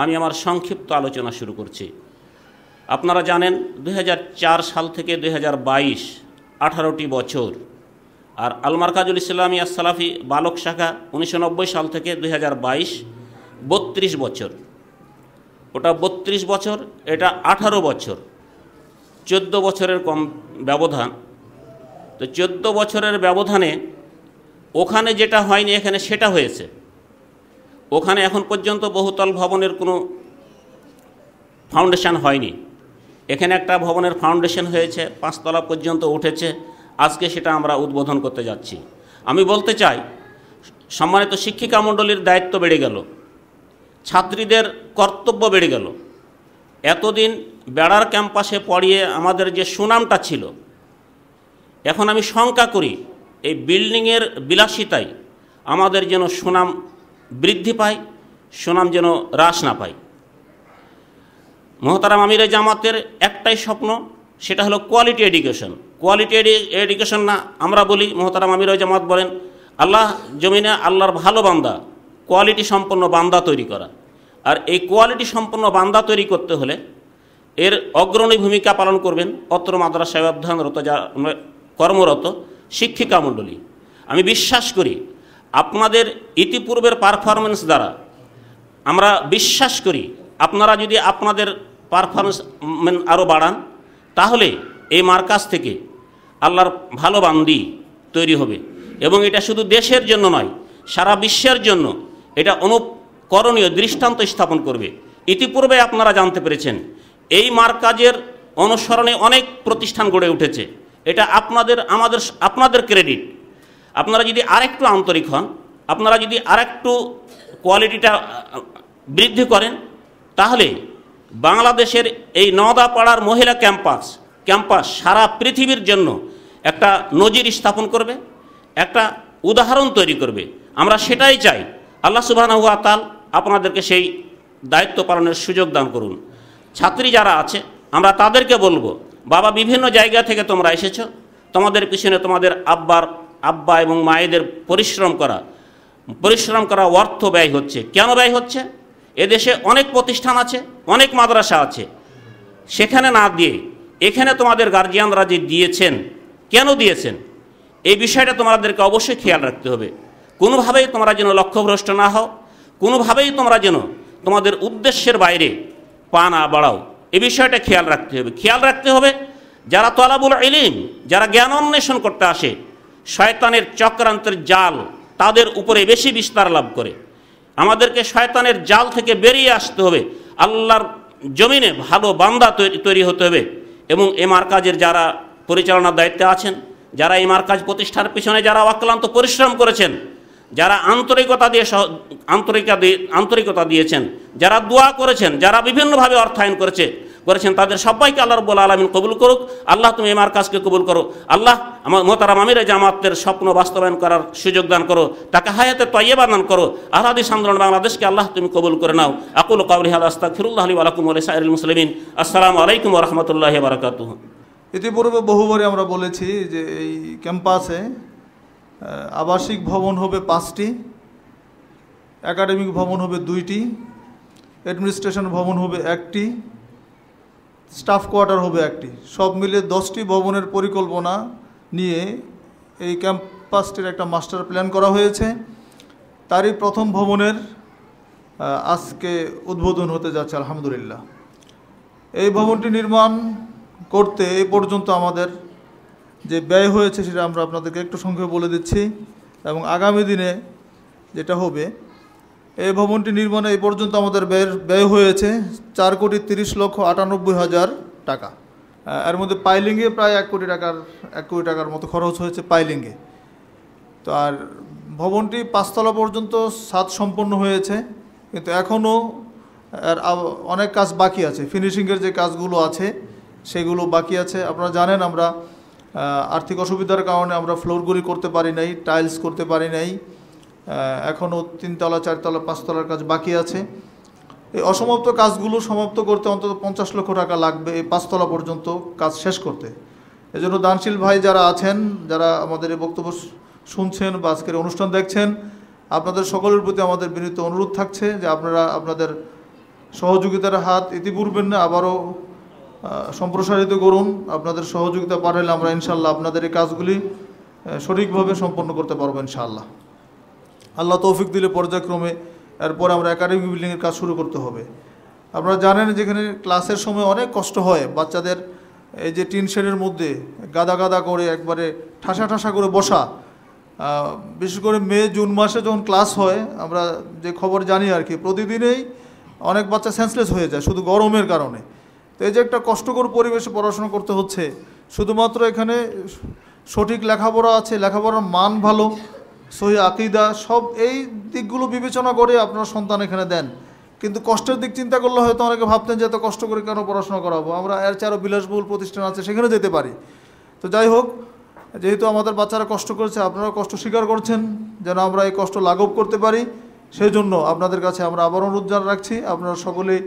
আমি আমার সংক্ষিপ্ত আলোচনা শুরু করছি আপনারা জানেন দুই সাল থেকে দুই হাজার বাইশ আঠারোটি বছর আর আলমারকাজুল ইসলামিয়া সালাফি বালক শাখা উনিশশো সাল থেকে দুই হাজার বাইশ বত্রিশ বছর ওটা বত্রিশ বছর এটা আঠারো বছর চোদ্দ বছরের কম ব্যবধান তো চোদ্দ বছরের ব্যবধানে ওখানে যেটা হয়নি এখানে সেটা হয়েছে ওখানে এখন পর্যন্ত বহুতল ভবনের কোনো ফাউন্ডেশন হয়নি এখানে একটা ভবনের ফাউন্ডেশন হয়েছে পাঁচতলা পর্যন্ত উঠেছে আজকে সেটা আমরা উদ্বোধন করতে যাচ্ছি আমি বলতে চাই সম্মানিত শিক্ষিকা মণ্ডলীর দায়িত্ব বেড়ে গেল ছাত্রীদের কর্তব্য বেড়ে গেল এতদিন বেড়ার ক্যাম্পাসে পড়িয়ে আমাদের যে সুনামটা ছিল এখন আমি শঙ্কা করি এই বিল্ডিংয়ের বিলাসিতাই আমাদের যেন সুনাম বৃদ্ধি পায় সুনাম যেন হ্রাস না পায় মহতারাম আমির জামাতের একটাই স্বপ্ন সেটা হলো কোয়ালিটি এডুকেশন কোয়ালিটি এডুকেশন না আমরা বলি মহতারাম আমির জামাত বলেন আল্লাহ জমিনে আল্লাহর ভালো বান্দা কোয়ালিটি সম্পন্ন বান্দা তৈরি করা আর এই কোয়ালিটি সম্পন্ন বান্দা তৈরি করতে হলে এর অগ্রণী ভূমিকা পালন করবেন অত্র মাদ্রাসায় অধ্যয়নরত যা কর্মরত শিক্ষিকা মণ্ডলী আমি বিশ্বাস করি আপনাদের ইতিপূর্বের পারফরমেন্স দ্বারা আমরা বিশ্বাস করি আপনারা যদি আপনাদের পারফরমেন্স আরও বাড়ান তাহলে এই মার্কাজ থেকে আল্লাহর ভালো বান্দি তৈরি হবে এবং এটা শুধু দেশের জন্য নয় সারা বিশ্বের জন্য এটা অনুকরণীয় দৃষ্টান্ত স্থাপন করবে ইতিপূর্বে আপনারা জানতে পেরেছেন এই মার্কাজের অনুসরণে অনেক প্রতিষ্ঠান গড়ে উঠেছে এটা আপনাদের আমাদের আপনাদের ক্রেডিট আপনারা যদি আরেকটু আন্তরিক হন আপনারা যদি আরেকটু কোয়ালিটিটা বৃদ্ধি করেন তাহলে বাংলাদেশের এই নওদাপাড়ার মহিলা ক্যাম্পাস ক্যাম্পাস সারা পৃথিবীর জন্য একটা নজির স্থাপন করবে একটা উদাহরণ তৈরি করবে আমরা সেটাই চাই আল্লাহ সুবাহ তাল আপনাদেরকে সেই দায়িত্ব পালনের সুযোগ দান করুন ছাত্রী যারা আছে আমরা তাদেরকে বলবো বাবা বিভিন্ন জায়গা থেকে তোমরা এসেছো তোমাদের পিছনে তোমাদের আব্বার আব্বা এবং মায়েদের পরিশ্রম করা পরিশ্রম করা অর্থ ব্যয় হচ্ছে কেন ব্যয় হচ্ছে এদেশে অনেক প্রতিষ্ঠান আছে অনেক মাদ্রাসা আছে সেখানে না দিয়ে এখানে তোমাদের গার্জিয়ানরা যে দিয়েছেন কেন দিয়েছেন এই বিষয়টা তোমাদেরকে অবশ্যই খেয়াল রাখতে হবে কোনোভাবেই তোমরা যেন লক্ষ্যভ্রষ্ট না হও কোনোভাবেই তোমরা যেন তোমাদের উদ্দেশ্যের বাইরে পা না বাড়াও এ বিষয়টা খেয়াল রাখতে হবে খেয়াল রাখতে হবে যারা তলাবুল ইলিম যারা জ্ঞান অন্বেষণ করতে আসে শয়তানের চক্রান্তের জাল তাদের উপরে বেশি বিস্তার লাভ করে আমাদেরকে শয়তানের জাল থেকে বেরিয়ে আসতে হবে আল্লাহর জমিনে ভালো বান্দা তৈরি হতে হবে এবং এমার কাজের যারা পরিচালনার দায়িত্বে আছেন যারা এমার কাজ প্রতিষ্ঠার পিছনে যারা অক্লান্ত পরিশ্রম করেছেন যারা আন্তরিকতা দিয়ে আন্তরিকতা দিয়ে আন্তরিকতা দিয়েছেন যারা দোয়া করেছেন যারা বিভিন্নভাবে অর্থায়ন করেছে করেছেন তাদের সবাইকে আল্লাহ রব্বুল আলমিন কবুল করুক আল্লাহ তুমি এমার কাজকে কবুল করো আল্লাহ আমার মোতারাম আমিরে জামাতের স্বপ্ন বাস্তবায়ন করার সুযোগ দান করো তাকে হায়াতে তৈবা দান করো আহাদিস আন্দোলন বাংলাদেশকে আল্লাহ তুমি কবুল করে নাও আকুল কাউলি আল আস্তা ফিরুল্লাহ আলী আলাকুম আলাই মুসলিমিন আসসালাম আলাইকুম রহমতুল্লাহ বারাকাত ইতিপূর্বে বহুবারই আমরা বলেছি যে এই ক্যাম্পাসে আবাসিক ভবন হবে পাঁচটি একাডেমিক ভবন হবে দুইটি অ্যাডমিনিস্ট্রেশন ভবন হবে একটি স্টাফ কোয়ার্টার হবে একটি সব মিলে দশটি ভবনের পরিকল্পনা নিয়ে এই ক্যাম্পাসটির একটা মাস্টার প্ল্যান করা হয়েছে তারই প্রথম ভবনের আজকে উদ্বোধন হতে যাচ্ছে আলহামদুলিল্লাহ এই ভবনটি নির্মাণ করতে এ পর্যন্ত আমাদের যে ব্যয় হয়েছে সেটা আমরা আপনাদেরকে একটু সংখ্যা বলে দিচ্ছি এবং আগামী দিনে যেটা হবে এই ভবনটি নির্মাণে এই পর্যন্ত আমাদের ব্যয় ব্যয় হয়েছে চার কোটি তিরিশ লক্ষ আটানব্বই হাজার টাকা এর মধ্যে পাইলিংয়ে প্রায় এক কোটি টাকার এক কোটি টাকার মতো খরচ হয়েছে পাইলিংয়ে তো আর ভবনটি পাঁচতলা পর্যন্ত সাত সম্পন্ন হয়েছে কিন্তু এখনও এর অনেক কাজ বাকি আছে ফিনিশিংয়ের যে কাজগুলো আছে সেগুলো বাকি আছে আপনারা জানেন আমরা আর্থিক অসুবিধার কারণে আমরা ফ্লোরগুলি করতে পারি নাই টাইলস করতে পারি নাই এখনও তিনতলা চারতলা পাঁচতলার কাজ বাকি আছে এই অসমাপ্ত কাজগুলো সমাপ্ত করতে অন্তত পঞ্চাশ লক্ষ টাকা লাগবে এই পাঁচতলা পর্যন্ত কাজ শেষ করতে এজন্য দানশীল ভাই যারা আছেন যারা আমাদের এই বক্তব্য শুনছেন বা আজকের অনুষ্ঠান দেখছেন আপনাদের সকলের প্রতি আমাদের বিনীত অনুরোধ থাকছে যে আপনারা আপনাদের সহযোগিতার হাত ইতিপূর্বে না আবারও সম্প্রসারিত করুন আপনাদের সহযোগিতা পাঠালে আমরা ইনশাল্লাহ আপনাদের এই কাজগুলি সঠিকভাবে সম্পন্ন করতে পারবো ইনশাআল্লাহ আল্লাহ তৌফিক দিলে পর্যায়ক্রমে এরপর আমরা একাডেমি বিল্ডিংয়ের কাজ শুরু করতে হবে আপনারা জানেন যেখানে ক্লাসের সময় অনেক কষ্ট হয় বাচ্চাদের এই যে টিন শেডের মধ্যে গাদা গাদা করে একবারে ঠাসা ঠাসা করে বসা বিশেষ করে মে জুন মাসে যখন ক্লাস হয় আমরা যে খবর জানি আর কি প্রতিদিনেই অনেক বাচ্চা সেন্সলেস হয়ে যায় শুধু গরমের কারণে তো এই যে একটা কষ্টকর পরিবেশে পড়াশোনা করতে হচ্ছে শুধুমাত্র এখানে সঠিক লেখাপড়া আছে লেখাপড়ার মান ভালো সহি আকিদা সব এই দিকগুলো বিবেচনা করে আপনার সন্তান এখানে দেন কিন্তু কষ্টের দিক চিন্তা করলে হয়তো অনেকে ভাবতেন যে এত কষ্ট করে কেন পড়াশোনা করাবো আমরা এর চেয়ে আরও বিলাসবহুল প্রতিষ্ঠান আছে সেখানে যেতে পারি তো যাই হোক যেহেতু আমাদের বাচ্চারা কষ্ট করেছে আপনারা কষ্ট স্বীকার করছেন যেন আমরা এই কষ্ট লাঘব করতে পারি সেই জন্য আপনাদের কাছে আমরা আবার অনুরোধ রাখছি আপনারা সকলেই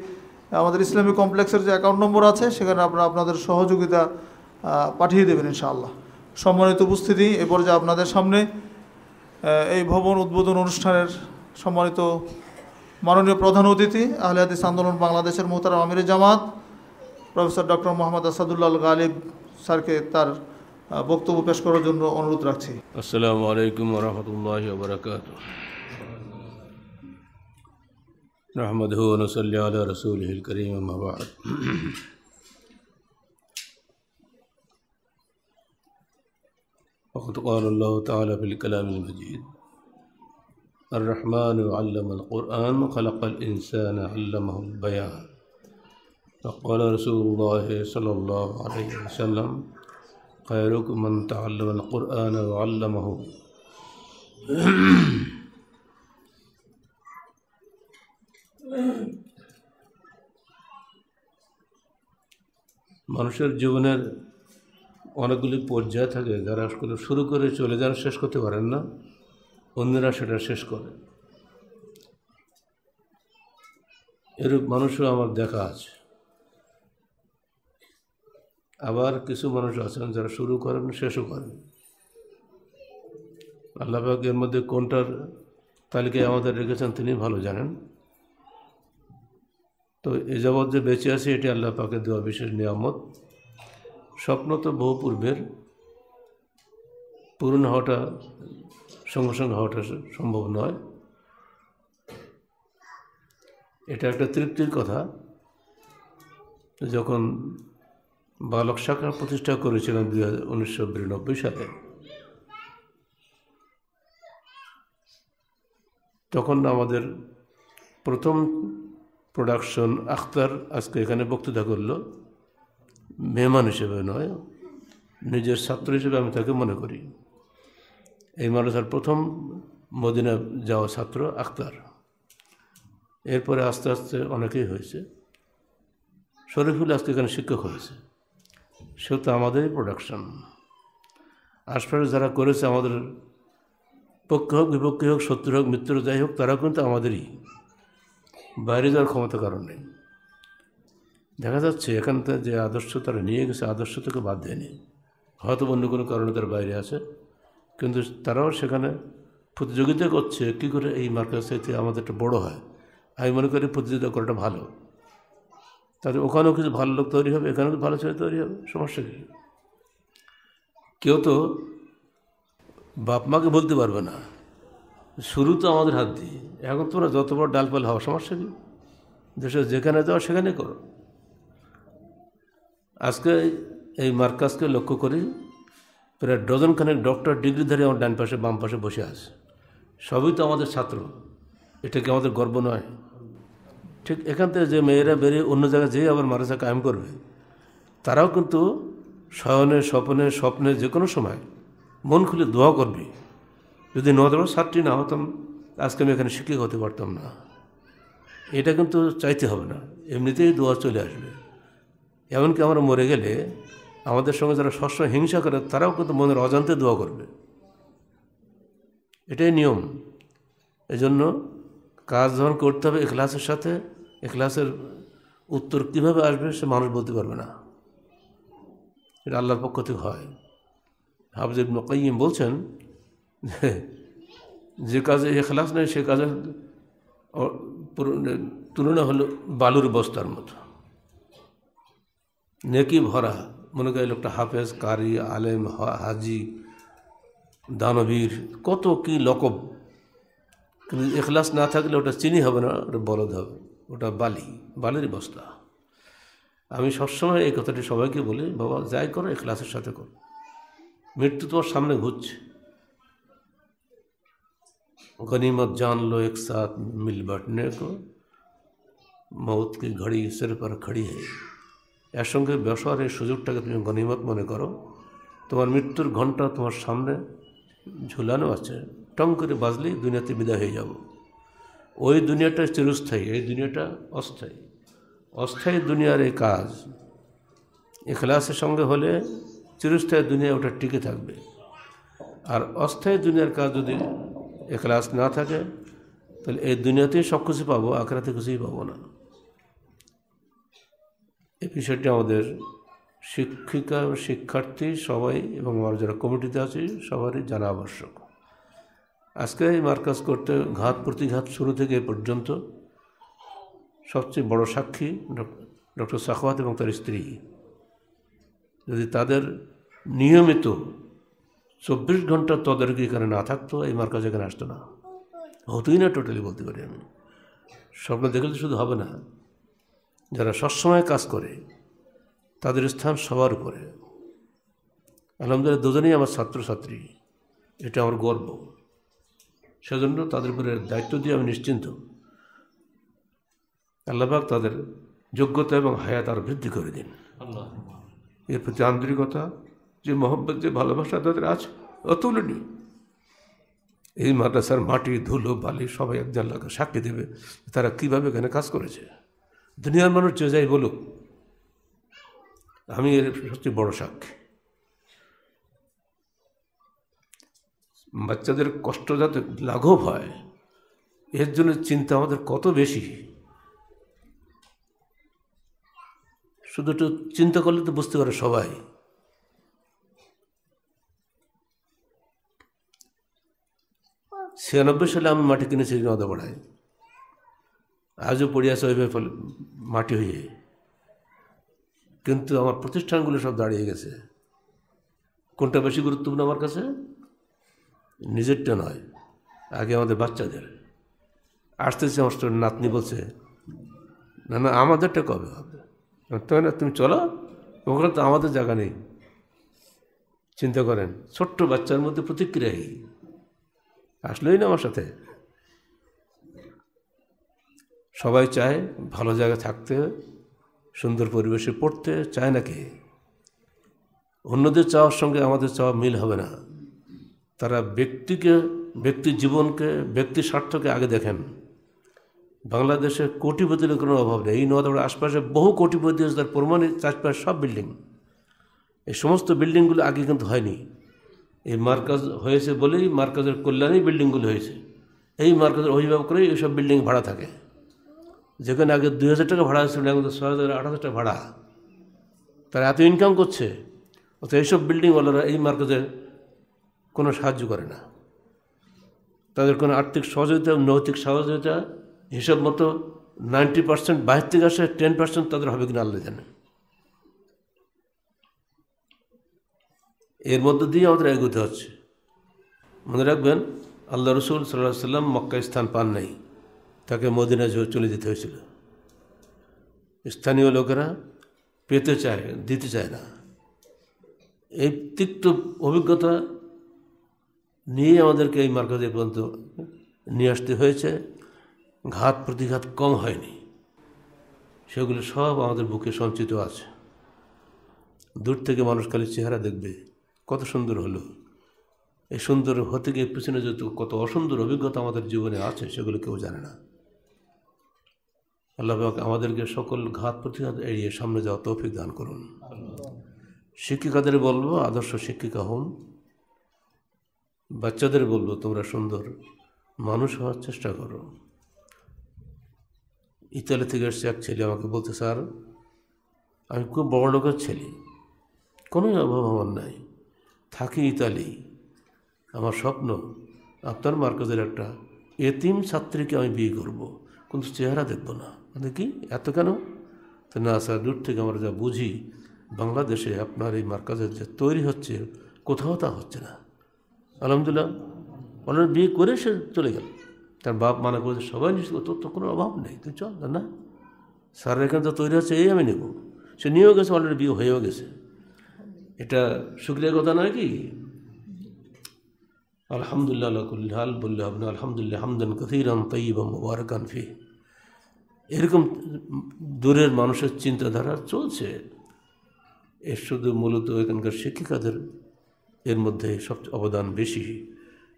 আমাদের ইসলামী কমপ্লেক্সের যে অ্যাকাউন্ট নম্বর আছে সেখানে আপনারা আপনাদের সহযোগিতা পাঠিয়ে দেবেন ইনশাআল্লাহ সম্মানিত উপস্থিতি এ পর্যায়ে আপনাদের সামনে এই ভবন উদ্বোধন অনুষ্ঠানের সম্মানিত মাননীয় প্রধান অতিথি আহলে আন্দোলন বাংলাদেশের মোহতার আমির জামাত প্রফেসর ডক্টর মোহাম্মদ আসাদুল্লাহ গালিব স্যারকে তার বক্তব্য পেশ করার জন্য অনুরোধ রাখছি আসসালামু আলাইকুম রহমতুল্লাহ বরকাত রহমদ রসুল রসুল করিম وقد قال الله تعالى في الكلام المجيد الرحمن علم القرآن وخلق الإنسان علمه البيان فقال رسول الله صلى الله عليه وسلم خيركم من تعلم القرآن وعلمه মানুষের জীবনের অনেকগুলি পর্যায় থাকে যারা কোনো শুরু করে চলে যান শেষ করতে পারেন না অন্যরা সেটা শেষ করে এরূপ মানুষও আমার দেখা আছে আবার কিছু মানুষ আছেন যারা শুরু করেন শেষও করেন আল্লাহাক এর মধ্যে কোনটার তালিকায় আমাদের রেখেছেন তিনি ভালো জানেন তো এ যাবৎ যে বেঁচে আছে এটি আল্লাহ পাকে দেওয়া বিশেষ নিয়ামত স্বপ্ন তো বহু পূর্বের পূরণ হওয়াটা সঙ্গে সঙ্গে হওয়াটা সম্ভব নয় এটা একটা তৃপ্তির কথা যখন বালক শাখা প্রতিষ্ঠা করেছিলাম দুই হাজার উনিশশো বিরানব্বই সালে তখন আমাদের প্রথম প্রোডাকশন আখতার আজকে এখানে বক্তৃতা করলো মেহমান হিসেবে নয় নিজের ছাত্র হিসেবে আমি তাকে মনে করি এই মানুষের প্রথম মদিনা যাওয়া ছাত্র আক্তার এরপরে আস্তে আস্তে অনেকেই হয়েছে শরীফুল আজকে এখানে শিক্ষক হয়েছে সে তো আমাদেরই প্রোডাকশন আশপাশে যারা করেছে আমাদের পক্ষে হোক বিপক্ষে হোক শত্রু হোক মিত্র যাই হোক তারা কিন্তু আমাদেরই বাইরে যাওয়ার ক্ষমতা কারণ নেই দেখা যাচ্ছে এখান থেকে যে আদর্শ তারা নিয়ে গেছে আদর্শ থেকে বাদ দেয়নি হয়তো অন্য কোনো কারণে তার বাইরে আছে কিন্তু তারাও সেখানে প্রতিযোগিতা করছে কী করে এই মার্কেট আমাদের একটা বড় হয় আমি মনে করি প্রতিযোগিতা করাটা ভালো তাহলে ওখানেও কিছু ভালো লোক তৈরি হবে এখানেও ভালো ছেলে তৈরি হবে সমস্যা কী কেউ তো বাপ মাকে বলতে পারবে না শুরু তো আমাদের হাত দিয়ে এখন তোমরা যত বড় ডালপাল হওয়া সমস্যা কী দেশে যেখানে যাওয়া সেখানে করো আজকে এই মার্কাজকে লক্ষ্য করি প্রায় ডজনখানেক ডক্টর ধরে আমার ডান পাশে বাম পাশে বসে আছে সবই তো আমাদের ছাত্র এটা কি আমাদের গর্ব নয় ঠিক এখান থেকে যে মেয়েরা বেরিয়ে অন্য জায়গায় যেয়ে আবার মাদ্রাসা কায়েম করবে তারাও কিন্তু শয়নে স্বপনে স্বপ্নে যে কোনো সময় মন খুলে দোয়া করবে যদি নদর ছাত্রী না হতাম আজকে আমি এখানে শিক্ষিক হতে পারতাম না এটা কিন্তু চাইতে হবে না এমনিতেই দোয়া চলে আসবে এমনকি আমরা মরে গেলে আমাদের সঙ্গে যারা সবসময় হিংসা করে তারাও কিন্তু মনের অজান্তে দোয়া করবে এটাই নিয়ম এজন্য কাজ যখন করতে হবে এখলাসের সাথে এখলাসের উত্তর কীভাবে আসবে সে মানুষ বলতে পারবে না এটা আল্লাহর পক্ষ থেকে হয় হাফিজ মকাইম বলছেন যে কাজে এখলাস নেই সে কাজের তুলনা হলো বালুর বস্তার মতো নেকি ভরা মনে করি লোকটা হাফেজ কারি আলেম হাজি দানবীর কত কি লকব কিন্তু এখলাস না থাকলে ওটা চিনি হবে না ওটা বলদ হবে ওটা বালি বালির বস্তা আমি সবসময় এই কথাটি সবাইকে বলি বাবা যাই করো এখলাসের সাথে করো মৃত্যু তোমার সামনে ঘুরছে গনিমত जान लो एक साथ मिल बांटने को मौत की घड़ी सिर এর সঙ্গে ব্যবসার এই সুযোগটাকে তুমি গণিমত মনে করো তোমার মৃত্যুর ঘন্টা তোমার সামনে ঝুলানো আছে টং করে বাজলেই দুনিয়াতে বিদায় হয়ে যাব ওই দুনিয়াটা চিরস্থায়ী এই দুনিয়াটা অস্থায়ী অস্থায়ী দুনিয়ার এই কাজ এখলাসের সঙ্গে হলে চিরস্থায়ী দুনিয়া ওটা টিকে থাকবে আর অস্থায়ী দুনিয়ার কাজ যদি এখলাস না থাকে তাহলে এই দুনিয়াতেই সব কিছু পাবো আখরাতে কিছুই পাবো না এই বিষয়টি আমাদের শিক্ষিকা শিক্ষার্থী সবাই এবং আমার যারা কমিটিতে আছে সবারই জানা আবশ্যক আজকে এই মার্কাজ করতে ঘাত প্রতিঘাত শুরু থেকে এ পর্যন্ত সবচেয়ে বড় সাক্ষী ডক্টর সাখওয়াত এবং তার স্ত্রী যদি তাদের নিয়মিত চব্বিশ ঘন্টা তদারকি এখানে না থাকতো এই মার্কাজ এখানে আসতো না হতোই না টোটালি বলতে পারি আমি স্বপ্ন দেখলে শুধু হবে না যারা সবসময় কাজ করে তাদের স্থান সবার উপরে আলহামদুলিল্লাহ দুজনেই আমার ছাত্রছাত্রী এটা আমার গর্ব সেজন্য তাদের উপরে দায়িত্ব দিয়ে আমি নিশ্চিন্ত আল্লাহবাক তাদের যোগ্যতা এবং হায়াত আর বৃদ্ধি করে দিন এর প্রতি আন্তরিকতা যে মহব্বত যে ভালোবাসা তাদের আছে অতুলনীয় এই মাদ্রাসার মাটি ধুলো বালি সবাই একজন সাক্ষী দেবে তারা কিভাবে এখানে কাজ করেছে দুনিয়ার মানুষ যে যাই বলুক আমি এর সবচেয়ে বড় সাক্ষী বাচ্চাদের কষ্ট যাতে লাঘব হয় এর জন্য চিন্তা আমাদের কত বেশি শুধু একটু চিন্তা করলে তো বুঝতে পারে সবাই ছিয়ানব্বই সালে আমি মাটি কিনেছি বাড়ায় আজও পড়ে আছে ওইভাবে মাটি হয়ে কিন্তু আমার প্রতিষ্ঠানগুলো সব দাঁড়িয়ে গেছে কোনটা বেশি গুরুত্বপূর্ণ আমার কাছে নিজেরটা নয় আগে আমাদের বাচ্চাদের আসতেছে আমার নাতনি বলছে না না আমাদেরটা কবে হবে তাই না তুমি চলো ওখানে তো আমাদের জায়গা নেই চিন্তা করেন ছোট্ট বাচ্চার মধ্যে এই আসলোই না আমার সাথে সবাই চায় ভালো জায়গায় থাকতে সুন্দর পরিবেশে পড়তে চায় নাকি অন্যদের চাওয়ার সঙ্গে আমাদের চাওয়া মিল হবে না তারা ব্যক্তিকে ব্যক্তি জীবনকে ব্যক্তি স্বার্থকে আগে দেখেন বাংলাদেশে কোটিপতির কোনো অভাব নেই এই নোয়াদাবাড়ির আশপাশে বহু কোটিপতি আছে তার প্রমাণিত চাষপাশ সব বিল্ডিং এই সমস্ত বিল্ডিংগুলো আগে কিন্তু হয়নি এই মার্কাজ হয়েছে বলেই মার্কাজের কল্যাণেই বিল্ডিংগুলো হয়েছে এই মার্কাজের অভিভাবক করেই এইসব বিল্ডিং ভাড়া থাকে যেখানে আগে দুই হাজার টাকা ভাড়া ছিল এখন ছয় হাজার আট হাজার টাকা ভাড়া তারা এত ইনকাম করছে অর্থাৎ এইসব বিল্ডিংওয়ালারা এই মার্কেটে কোনো সাহায্য করে না তাদের কোনো আর্থিক সহযোগিতা নৈতিক সহযোগিতা হিসাব মতো নাইনটি পার্সেন্ট বাইর থেকে আসে টেন পার্সেন্ট তাদের হবে কিনা আল্লাহ জানে এর মধ্য দিয়ে আমাদের এগোতে হচ্ছে মনে রাখবেন আল্লাহ রসুল সাল্লাহ সাল্লাম মক্কায় স্থান পান নাই তাকে মদিনা চলে যেতে হয়েছিল স্থানীয় লোকেরা পেতে চায় দিতে চায় না এই তিক্ত অভিজ্ঞতা নিয়ে আমাদেরকে এই মার্কাজে পর্যন্ত নিয়ে আসতে হয়েছে ঘাত প্রতিঘাত কম হয়নি সেগুলো সব আমাদের বুকে সঞ্চিত আছে দূর থেকে মানুষ খালি চেহারা দেখবে কত সুন্দর হলো এই সুন্দর হতে গিয়ে পিছনে যত কত অসুন্দর অভিজ্ঞতা আমাদের জীবনে আছে সেগুলো কেউ জানে না আল্লাহ আমাদেরকে সকল ঘাত প্রতিঘাত এড়িয়ে সামনে যাওয়া তৌফিক দান করুন শিক্ষিকাদের বলবো আদর্শ শিক্ষিকা হন বাচ্চাদের বলবো তোমরা সুন্দর মানুষ হওয়ার চেষ্টা করো ইতালি থেকে এসছে এক ছেলে আমাকে বলতে স্যার আমি খুব বড় লোকের ছেলে কোনো অভাব আমার নাই থাকি ইতালি আমার স্বপ্ন আপনার মার্কেজের একটা এতিম ছাত্রীকে আমি বিয়ে করব কিন্তু চেহারা দেখব না মানে কি এত কেন না স্যার দূর থেকে আমরা যা বুঝি বাংলাদেশে আপনার এই মার্কাজের যে তৈরি হচ্ছে কোথাও তা হচ্ছে না আলহামদুলিল্লাহ ওনার বিয়ে করে সে চলে গেল তার বাপ মানা করেছে সবাই নিশ্চিত তোর তো কোনো অভাব নেই তুই চল না স্যারের এখানে তো তৈরি হচ্ছে এই আমি নেব সে নিয়েও গেছে অলরেডি বিয়ে হয়েও গেছে এটা সুক্রিয়া কথা নয় কি আলহামদুলিল্লাহ আল্লাহ হাল বললে আপনার আলহামদুলিল্লাহ হামদান কথিরাম তৈবাম ওয়ারকান ফি এরকম দূরের মানুষের চিন্তাধারা চলছে এর শুধু মূলত এখানকার শিক্ষিকাদের এর মধ্যে সবচেয়ে অবদান বেশি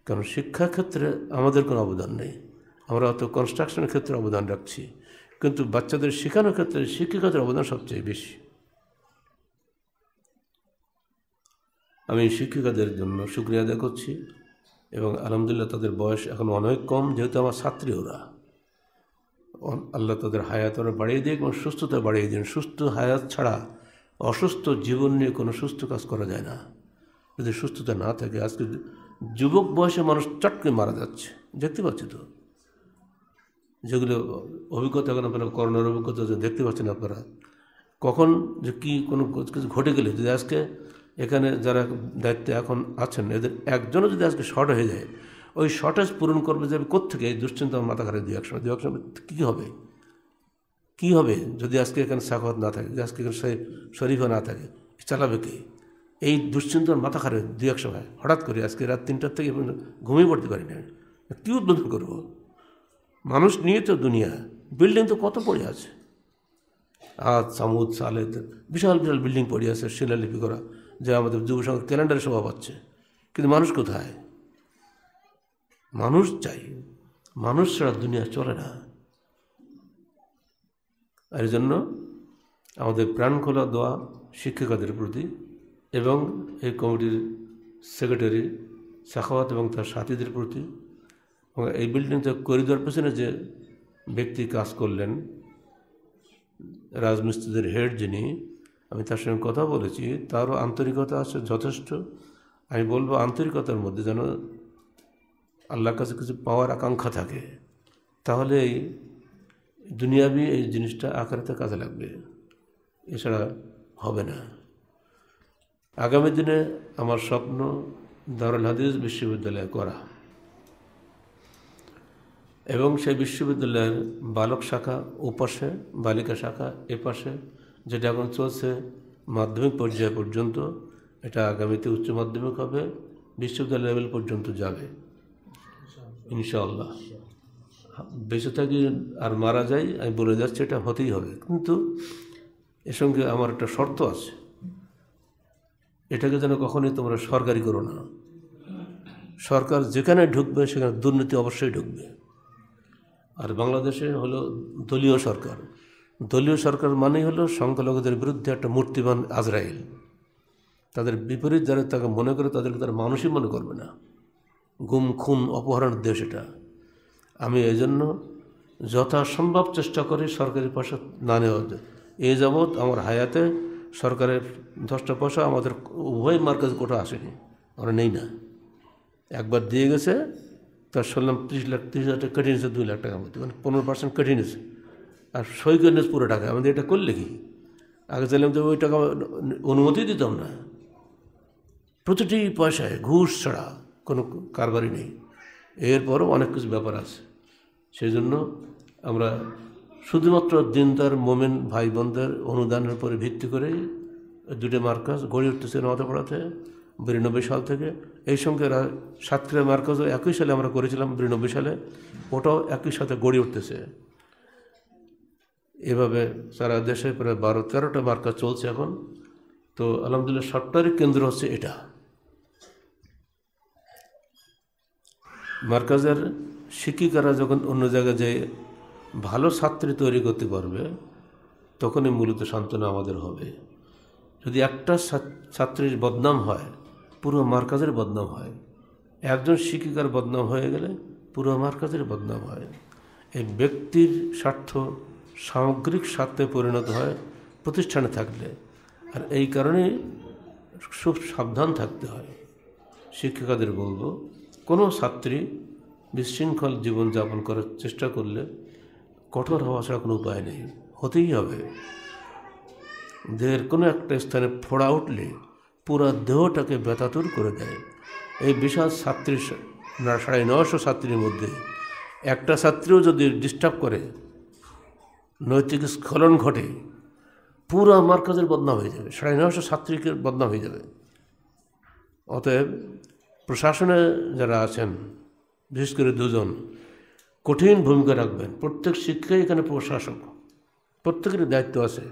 কারণ শিক্ষাক্ষেত্রে আমাদের কোনো অবদান নেই আমরা অত কনস্ট্রাকশনের ক্ষেত্রে অবদান রাখছি কিন্তু বাচ্চাদের শেখানোর ক্ষেত্রে শিক্ষিকাদের অবদান সবচেয়ে বেশি আমি শিক্ষিকাদের জন্য শুক্রিয়া আদায় করছি এবং আলহামদুলিল্লাহ তাদের বয়স এখন অনেক কম যেহেতু আমার ছাত্রী ওরা আল্লাহ তাদের হায়াত আরও বাড়িয়ে দিক এবং সুস্থতা বাড়িয়ে দিন সুস্থ হায়াত ছাড়া অসুস্থ জীবন নিয়ে কোনো সুস্থ কাজ করা যায় না যদি সুস্থতা না থাকে আজকে যুবক বয়সে মানুষ চটকে মারা যাচ্ছে দেখতে পাচ্ছি তো যেগুলো অভিজ্ঞতা এখন আপনারা করোনার অভিজ্ঞতা দেখতে পাচ্ছেন আপনারা কখন যে কী কোনো কিছু ঘটে গেলে যদি আজকে এখানে যারা দায়িত্বে এখন আছেন এদের একজনও যদি আজকে শর্ট হয়ে যায় ওই শর্টেজ পূরণ করবে যে কোথেকে এই দুশ্চিন্তা আমার মাথা খারাপ দু এক সময় দু এক সময় কী হবে কী হবে যদি আজকে এখানে সাকত না থাকে আজকে এখানে শরীফও না থাকে চালাবে কে এই দুশ্চিন্তার মাথা খারাপ দু এক সময় হঠাৎ করে আজকে রাত তিনটার থেকে ঘুমিয়ে পড়তে পারি না কী উদ্বোধন করবো মানুষ নিয়ে তো দুনিয়া বিল্ডিং তো কত পড়ে আছে আজ সামুদ সালে বিশাল বিশাল বিল্ডিং পড়ে আছে শিলালিপি করা যে আমাদের যুব সংঘ ক্যালেন্ডারে শোভা পাচ্ছে কিন্তু মানুষ কোথায় মানুষ চাই মানুষ ছাড়া দুনিয়া চলে না আর জন্য আমাদের প্রাণ খোলা দেওয়া শিক্ষিকাদের প্রতি এবং এই কমিটির সেক্রেটারি সাখাওয়াত এবং তার সাথীদের প্রতি এবং এই বিল্ডিংতে করিডর পেছনে যে ব্যক্তি কাজ করলেন রাজমিস্ত্রিদের হেড যিনি আমি তার সঙ্গে কথা বলেছি তারও আন্তরিকতা আছে যথেষ্ট আমি বলবো আন্তরিকতার মধ্যে যেন আল্লাহর কাছে কিছু পাওয়ার আকাঙ্ক্ষা থাকে তাহলে এই দুনিয়াবি এই জিনিসটা আকারেতে কাজে লাগবে এছাড়া হবে না আগামী দিনে আমার স্বপ্ন দারুল হাদিস বিশ্ববিদ্যালয়ে করা এবং সেই বিশ্ববিদ্যালয়ের বালক শাখা ওপাশে বালিকা শাখা এপাশে যেটা এখন চলছে মাধ্যমিক পর্যায় পর্যন্ত এটা আগামীতে উচ্চ মাধ্যমিক হবে বিশ্ববিদ্যালয় লেভেল পর্যন্ত যাবে ইনশাল্লাহ বেঁচে থাকি আর মারা যাই আমি বলে যাচ্ছি এটা হতেই হবে কিন্তু এর সঙ্গে আমার একটা শর্ত আছে এটাকে যেন কখনোই তোমরা সরকারি করো না সরকার যেখানে ঢুকবে সেখানে দুর্নীতি অবশ্যই ঢুকবে আর বাংলাদেশে হলো দলীয় সরকার দলীয় সরকার মানেই হলো সংখ্যালঘুদের বিরুদ্ধে একটা মূর্তিমান আজরাইল তাদের বিপরীত যারা তাকে মনে করে তাদেরকে তারা মানুষই মনে করবে না গুম খুন অপহরণের দেশ এটা আমি এই জন্য যথাসম্ভব চেষ্টা করি সরকারি পয়সা না নেওয়ার এ যাবৎ আমার হায়াতে সরকারের দশটা পয়সা আমাদের উভয় মার্কেজ কোটা আসেনি আমরা নেই না একবার দিয়ে গেছে তার শুনলাম ত্রিশ লাখ ত্রিশ হাজার টাকা কেটে নিয়েছে দুই লাখ টাকা মধ্যে মানে পনেরো পার্সেন্ট কেটে নিয়েছে আর সই করে নিয়েছে পুরো টাকা আমাদের এটা করলে কি আগে চাইলাম যে ওই টাকা অনুমতি দিতাম না প্রতিটি পয়সায় ঘুষ ছাড়া কোনো কারবারই নেই এরপরও অনেক কিছু ব্যাপার আছে সেই জন্য আমরা শুধুমাত্র দিনদার মোমেন ভাই বোনদের অনুদানের উপরে ভিত্তি করে দুটো মার্কাজ গড়ে উঠতেছে নদাপড়াতে বিরানব্বই সাল থেকে এই সঙ্গে সাতক্রিয়া মার্কাজও একই সালে আমরা করেছিলাম বিরানব্বই সালে ওটাও একই সাথে গড়ে উঠতেছে এভাবে সারা দেশে প্রায় বারো তেরোটা মার্কাজ চলছে এখন তো আলহামদুলিল্লাহ সবটারই কেন্দ্র হচ্ছে এটা মার্কাজের শিক্ষিকারা যখন অন্য জায়গায় যেয়ে ভালো ছাত্রী তৈরি করতে পারবে তখনই মূলত সান্ত্বনা আমাদের হবে যদি একটা ছাত্রীর বদনাম হয় পুরো মার্কাজের বদনাম হয় একজন শিক্ষিকার বদনাম হয়ে গেলে পুরো মার্কাজের বদনাম হয় এই ব্যক্তির স্বার্থ সামগ্রিক স্বার্থে পরিণত হয় প্রতিষ্ঠানে থাকলে আর এই কারণে খুব সাবধান থাকতে হয় শিক্ষিকাদের বলবো কোনো ছাত্রী বিশৃঙ্খল জীবনযাপন করার চেষ্টা করলে কঠোর হওয়া ছাড়া কোনো উপায় নেই হতেই হবে দেহের কোনো একটা স্থানে ফোড়া উঠলে পুরো দেহটাকে ব্যথাতুর করে দেয় এই বিশাল ছাত্রীর না সাড়ে নশো ছাত্রীর মধ্যে একটা ছাত্রীও যদি ডিস্টার্ব করে নৈতিক স্খলন ঘটে পুরো মার্কাজের বদনাম হয়ে যাবে সাড়ে নশো ছাত্রীকে বদনাম হয়ে যাবে অতএব প্রশাসনে যারা আছেন বিশেষ করে দুজন কঠিন ভূমিকা রাখবেন প্রত্যেক শিক্ষাই এখানে প্রশাসক প্রত্যেকের দায়িত্ব আছে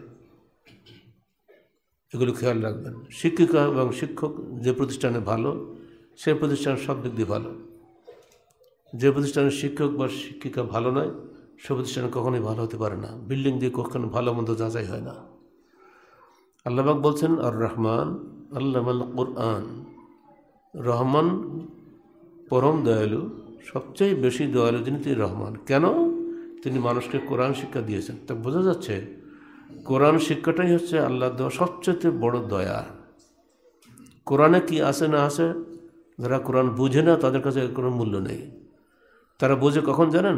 এগুলো খেয়াল রাখবেন শিক্ষিকা এবং শিক্ষক যে প্রতিষ্ঠানে ভালো সে প্রতিষ্ঠান সব দিক দিয়ে ভালো যে প্রতিষ্ঠানের শিক্ষক বা শিক্ষিকা ভালো নয় সে প্রতিষ্ঠান কখনোই ভালো হতে পারে না বিল্ডিং দিয়ে কখনো ভালো মন্দ যাচাই হয় না আল্লাহবাক বলছেন আর রহমান আল্লাহ কোরআন রহমান পরম দয়ালু সবচেয়ে বেশি দয়ালু তিনি তিনি রহমান কেন তিনি মানুষকে কোরআন শিক্ষা দিয়েছেন তা বোঝা যাচ্ছে কোরআন শিক্ষাটাই হচ্ছে আল্লাহ দেওয়া সবচেয়ে বড় দয়া কোরআনে কি আছে না আছে যারা কোরআন বুঝে না তাদের কাছে কোনো মূল্য নেই তারা বোঝে কখন জানেন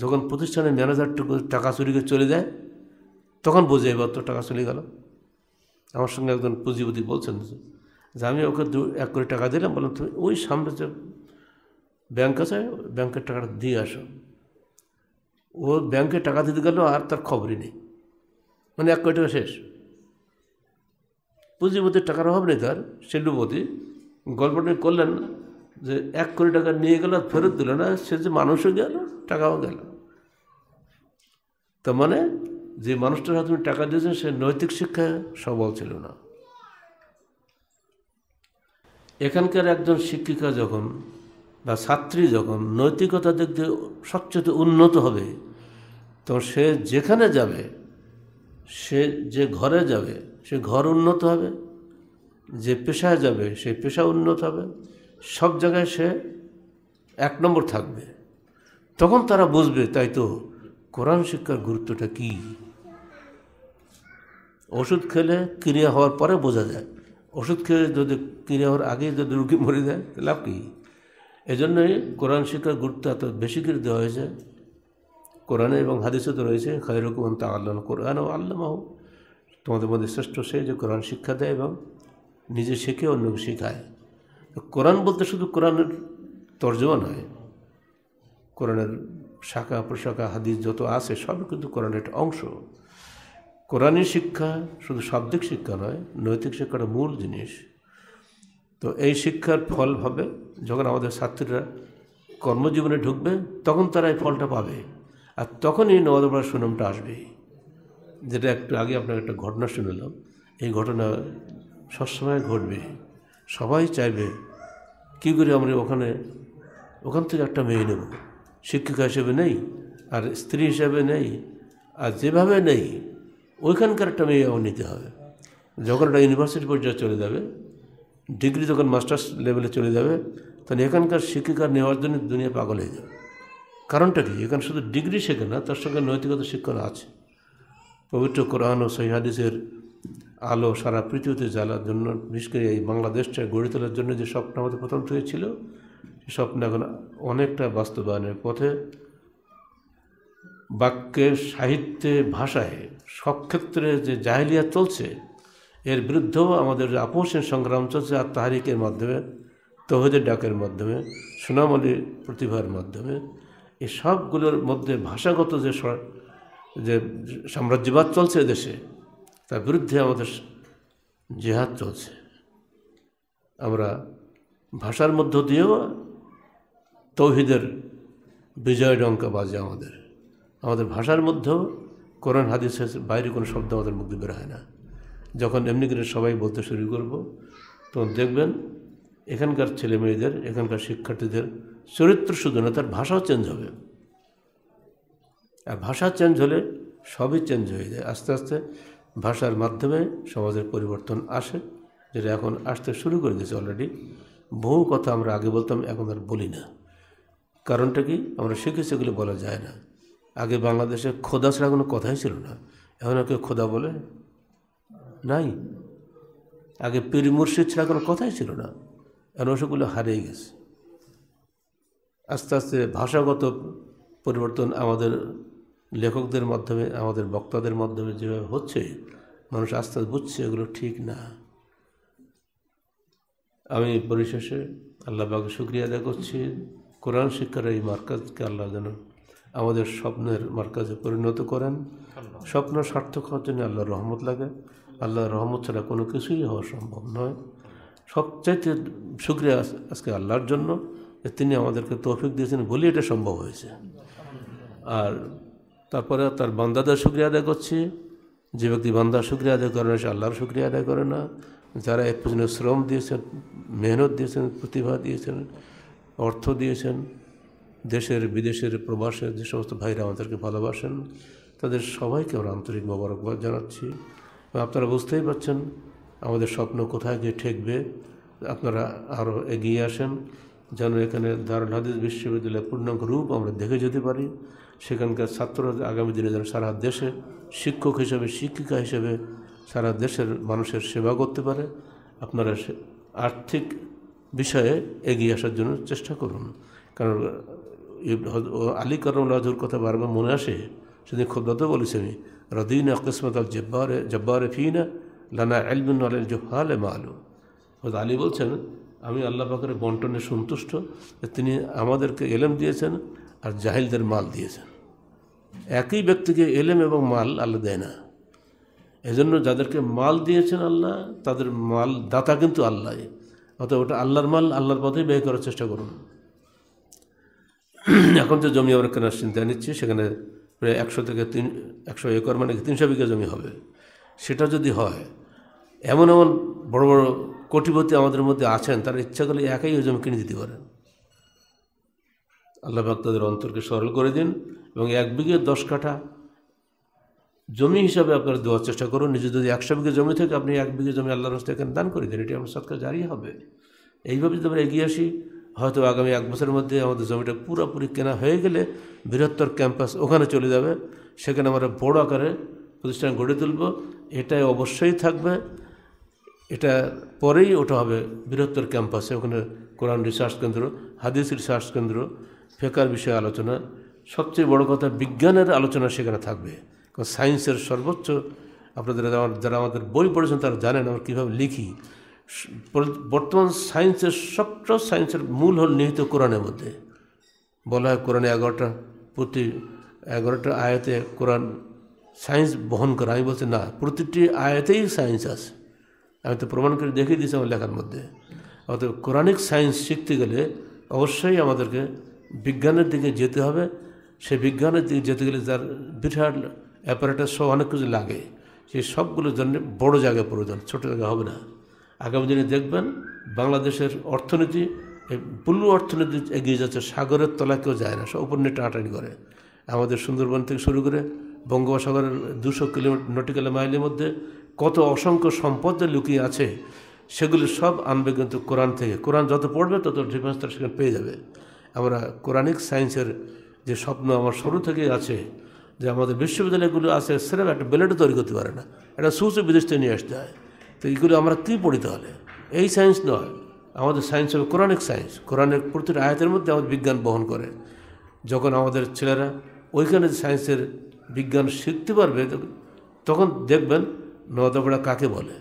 যখন প্রতিষ্ঠানে ম্যানেজারটুকু টাকা চুরি করে চলে যায় তখন বোঝে এবার তো টাকা চলে গেল আমার সঙ্গে একজন পুঁজিপতি বলছেন যে আমি ওকে দু এক কোটি টাকা দিলাম বললাম তুমি ওই সামনে যে ব্যাংক আছে ব্যাংকের টাকাটা দিয়ে আসো ও ব্যাংকে টাকা দিতে গেল আর তার খবরই নেই মানে এক কোটি টাকা শেষ পুঁজিপতির টাকার অভাব নেই তার শিল্পপতি গল্পটা করলেন যে এক কোটি টাকা নিয়ে গেল ফেরত দিল না সে যে মানুষও গেল টাকাও গেল তার মানে যে মানুষটার হাতে টাকা দিয়েছেন সে নৈতিক শিক্ষা সবল ছিল না এখানকার একজন শিক্ষিকা যখন বা ছাত্রী যখন নৈতিকতা দিক দিয়ে সবচেয়ে উন্নত হবে তখন সে যেখানে যাবে সে যে ঘরে যাবে সে ঘর উন্নত হবে যে পেশায় যাবে সেই পেশা উন্নত হবে সব জায়গায় সে এক নম্বর থাকবে তখন তারা বুঝবে তাই তো কোরআন শিক্ষার গুরুত্বটা কী ওষুধ খেলে ক্রিয়া হওয়ার পরে বোঝা যায় ওষুধ খেয়ে যদি কিনে হওয়ার আগেই যদি রুগী মরে যায় লাভ কী এই জন্যই কোরআন শিক্ষার গুরুত্ব এত বেশি করে দেওয়া হয়েছে কোরআনে এবং হাদিসে তো রয়েছে খায়রকুমন তা আল্লাহ কোরআন ও আল্লাহ তোমাদের মধ্যে শ্রেষ্ঠ সে যে কোরআন শিক্ষা দেয় এবং নিজে শেখে অন্যকে শেখায় কোরআন বলতে শুধু কোরআনের তর্জমা নয় কোরআনের শাখা প্রশাখা হাদিস যত আছে সব কিন্তু কোরআনের একটা অংশ কোরআনের শিক্ষা শুধু শাব্দিক শিক্ষা নয় নৈতিক শিক্ষাটা মূল জিনিস তো এই শিক্ষার ফল হবে যখন আমাদের ছাত্রীরা কর্মজীবনে ঢুকবে তখন তারা এই ফলটা পাবে আর তখনই নওয়াজপাড়ার সুনামটা আসবে যেটা একটু আগে আপনার একটা ঘটনা শুনলাম এই ঘটনা সবসময় ঘটবে সবাই চাইবে কী করে আমরা ওখানে ওখান থেকে একটা মেয়ে নেব শিক্ষিকা হিসেবে নেই আর স্ত্রী হিসেবে নেই আর যেভাবে নেই ওইখানকার একটা মেয়ে আমার নিতে হবে যখন একটা ইউনিভার্সিটি পর্যায়ে চলে যাবে ডিগ্রি যখন মাস্টার্স লেভেলে চলে যাবে তখন এখানকার শিক্ষিকা নেওয়ার জন্য দুনিয়া পাগল হয়ে যাবে কারণটা কি এখানে শুধু ডিগ্রি শেখে না তার সঙ্গে নৈতিকতা শিক্ষণ আছে পবিত্র কোরআন ও সৈহাদিসের আলো সারা পৃথিবীতে জ্বালার জন্য বিশেষ করে এই বাংলাদেশটা গড়ে তোলার জন্য যে স্বপ্ন আমাদের প্রথম থেকে ছিল সে স্বপ্ন এখন অনেকটা বাস্তবায়নের পথে বাক্যে সাহিত্যে ভাষায় সব ক্ষেত্রে যে জাহেলিয়া চলছে এর বিরুদ্ধেও আমাদের যে আপোষের সংগ্রাম চলছে আর তাহারিকের মাধ্যমে তহিদের ডাকের মাধ্যমে সুনামলি প্রতিভার মাধ্যমে এই সবগুলোর মধ্যে ভাষাগত যে যে সাম্রাজ্যবাদ চলছে দেশে তার বিরুদ্ধে আমাদের জেহাদ চলছে আমরা ভাষার মধ্য দিয়েও তৌহিদের বিজয় ডঙ্কা বাজে আমাদের আমাদের ভাষার মধ্যেও কোরআন হাদিসের বাইরে কোনো শব্দ আমাদের মুখ দিয়ে বেরোয় না যখন এমনি করে সবাই বলতে শুরু করব তখন দেখবেন এখানকার ছেলে মেয়েদের এখানকার শিক্ষার্থীদের চরিত্র শুধু না তার ভাষাও চেঞ্জ হবে আর ভাষা চেঞ্জ হলে সবই চেঞ্জ হয়ে যায় আস্তে আস্তে ভাষার মাধ্যমে সমাজের পরিবর্তন আসে যেটা এখন আসতে শুরু করে দিয়েছে অলরেডি বহু কথা আমরা আগে বলতাম এখন আর বলি না কারণটা কি আমরা শিখেছি বলা যায় না আগে বাংলাদেশে খোদা ছাড়া কোনো কথাই ছিল না এখন কেউ খোদা বলে নাই আগে পীর মুর্শিদ ছাড়া কোনো কথাই ছিল না এখন ওসবগুলো হারিয়ে গেছে আস্তে আস্তে ভাষাগত পরিবর্তন আমাদের লেখকদের মাধ্যমে আমাদের বক্তাদের মাধ্যমে যেভাবে হচ্ছে মানুষ আস্তে আস্তে বুঝছে এগুলো ঠিক না আমি পরিশেষে আল্লাহবাকে শুক্রিয়া আদায় করছি কোরআন শিক্ষার এই মার্কাজকে আল্লাহ যেন আমাদের স্বপ্নের মার্কাজে পরিণত করেন স্বপ্ন সার্থক হওয়ার জন্য আল্লাহর রহমত লাগে আল্লাহর রহমত ছাড়া কোনো কিছুই হওয়া সম্ভব নয় সবচাইতে সুক্রিয়া আজকে আল্লাহর জন্য যে তিনি আমাদেরকে তৌফিক দিয়েছেন বলি এটা সম্ভব হয়েছে আর তারপরে তার বান্দাদের সুক্রিয়া আদায় করছি যে ব্যক্তি বান্দার সুক্রিয়া আদায় করে না সে আল্লাহর সুক্রিয়া আদায় করে না যারা এক পর্যন্ত শ্রম দিয়েছেন মেহনত দিয়েছেন প্রতিভা দিয়েছেন অর্থ দিয়েছেন দেশের বিদেশের প্রবাসের যে সমস্ত ভাইরা আমাদেরকে ভালোবাসেন তাদের সবাইকে আমরা আন্তরিক মোবারকবাদ জানাচ্ছি আপনারা বুঝতেই পারছেন আমাদের স্বপ্ন কোথায় গিয়ে ঠেকবে আপনারা আরও এগিয়ে আসেন যেন এখানে দারুল হাদিস বিশ্ববিদ্যালয়ের পূর্ণাঙ্গ রূপ আমরা দেখে যেতে পারি সেখানকার ছাত্ররা আগামী দিনে যেন সারা দেশে শিক্ষক হিসেবে শিক্ষিকা হিসেবে সারা দেশের মানুষের সেবা করতে পারে আপনারা আর্থিক বিষয়ে এগিয়ে আসার জন্য চেষ্টা করুন কারণ আলী করমল হজুর কথা বারবার মনে আসে সেদিন খুব দত বলেছি আমি রদিন আকসমত আল জব্বারে জব্বারে ফিনা লানা আলমিন আল জোহাল এ মালু আলী বলছেন আমি আল্লাহ পাখের বন্টনে সন্তুষ্ট তিনি আমাদেরকে এলেম দিয়েছেন আর জাহিলদের মাল দিয়েছেন একই ব্যক্তিকে এলেম এবং মাল আল্লাহ দেয় না এজন্য যাদেরকে মাল দিয়েছেন আল্লাহ তাদের মাল দাতা কিন্তু আল্লাহ অতএব ওটা আল্লাহর মাল আল্লাহর পথেই ব্যয় করার চেষ্টা করুন এখন যে জমি আমরা কেনার চিন্তা নিচ্ছি সেখানে প্রায় একশো থেকে তিন একশো একর মানে তিনশো বিঘা জমি হবে সেটা যদি হয় এমন এমন বড় বড় কোটিপতি আমাদের মধ্যে আছেন তারা ইচ্ছা করলে একাই ওই জমি কিনে দিতে পারেন আল্লাহ পাক তাদের অন্তরকে সরল করে দিন এবং এক বিঘে দশ কাঠা জমি হিসাবে আপনারা দেওয়ার চেষ্টা করুন নিজে যদি একশো বিঘে জমি থেকে আপনি এক বিঘে জমি আল্লাহ রাস্তায় এখানে দান করে দিন এটি আমার সৎকার জারি হবে এইভাবে যদি আমরা এগিয়ে আসি হয়তো আগামী এক বছরের মধ্যে আমাদের জমিটা পুরোপুরি কেনা হয়ে গেলে বৃহত্তর ক্যাম্পাস ওখানে চলে যাবে সেখানে আমরা বড় আকারে প্রতিষ্ঠান গড়ে তুলব এটাই অবশ্যই থাকবে এটা পরেই ওটা হবে বৃহত্তর ক্যাম্পাসে ওখানে কোরআন রিসার্চ কেন্দ্র হাদিস রিসার্চ কেন্দ্র ফেকার বিষয়ে আলোচনা সবচেয়ে বড় কথা বিজ্ঞানের আলোচনা সেখানে থাকবে কারণ সায়েন্সের সর্বোচ্চ আপনাদের যারা আমাদের বই পড়েছেন তারা জানেন আমরা কীভাবে লিখি বর্তমান সায়েন্সের সবটা সায়েন্সের মূল হল নিহিত কোরআনের মধ্যে বলা হয় কোরআনে এগারোটা প্রতি এগারোটা আয়াতে কোরআন সায়েন্স বহন করা আমি বলছি না প্রতিটি আয়াতেই সায়েন্স আছে আমি তো প্রমাণ করে দেখিয়ে দিয়েছি আমার লেখার মধ্যে অর্থাৎ কোরআনিক সায়েন্স শিখতে গেলে অবশ্যই আমাদেরকে বিজ্ঞানের দিকে যেতে হবে সে বিজ্ঞানের দিকে যেতে গেলে যার বিরাট অ্যাপারেটার সব অনেক কিছু লাগে সেই সবগুলোর জন্য বড় জায়গায় প্রয়োজন ছোটো জায়গা হবে না আগামী দিনে দেখবেন বাংলাদেশের অর্থনীতি পুল্লু অর্থনীতি এগিয়ে যাচ্ছে সাগরের তলা কেউ যায় না সব উপর নিয়ে টাটানি করে আমাদের সুন্দরবন থেকে শুরু করে বঙ্গোপসাগরের দুশো কিলোমিটার নটিক্যাল মাইলের মধ্যে কত অসংখ্য সম্পদ যে লুকিয়ে আছে সেগুলি সব আনবে কিন্তু কোরআন থেকে কোরআন যত পড়বে তত ডিফেন্স তার সেখানে পেয়ে যাবে আমরা কোরআনিক সায়েন্সের যে স্বপ্ন আমার শুরু থেকে আছে যে আমাদের বিশ্ববিদ্যালয়গুলো আছে সেরকম একটা বেলেটও তৈরি করতে পারে না একটা সুচ বিদেশ থেকে নিয়ে আসতে হয় তো এইগুলো আমরা কী পড়ি তাহলে এই সায়েন্স নয় আমাদের সায়েন্স হবে কোরআনিক সায়েন্স কোরআনের প্রতিটা আয়াতের মধ্যে আমাদের বিজ্ঞান বহন করে যখন আমাদের ছেলেরা ওইখানে সায়েন্সের বিজ্ঞান শিখতে পারবে তখন দেখবেন নদাপড়া কাকে বলে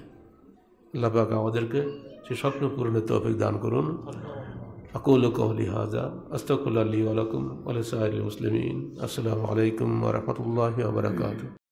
আল্লাপাক আমাদেরকে সে স্বপ্ন পূরণে তফিক দান করুন আকুল কহলি হাজা আস্তকুল্লা আলী আলকুম আলসাহ মুসলিমিন আসসালামু আলাইকুম রহমতুল্লাহ আবরকাত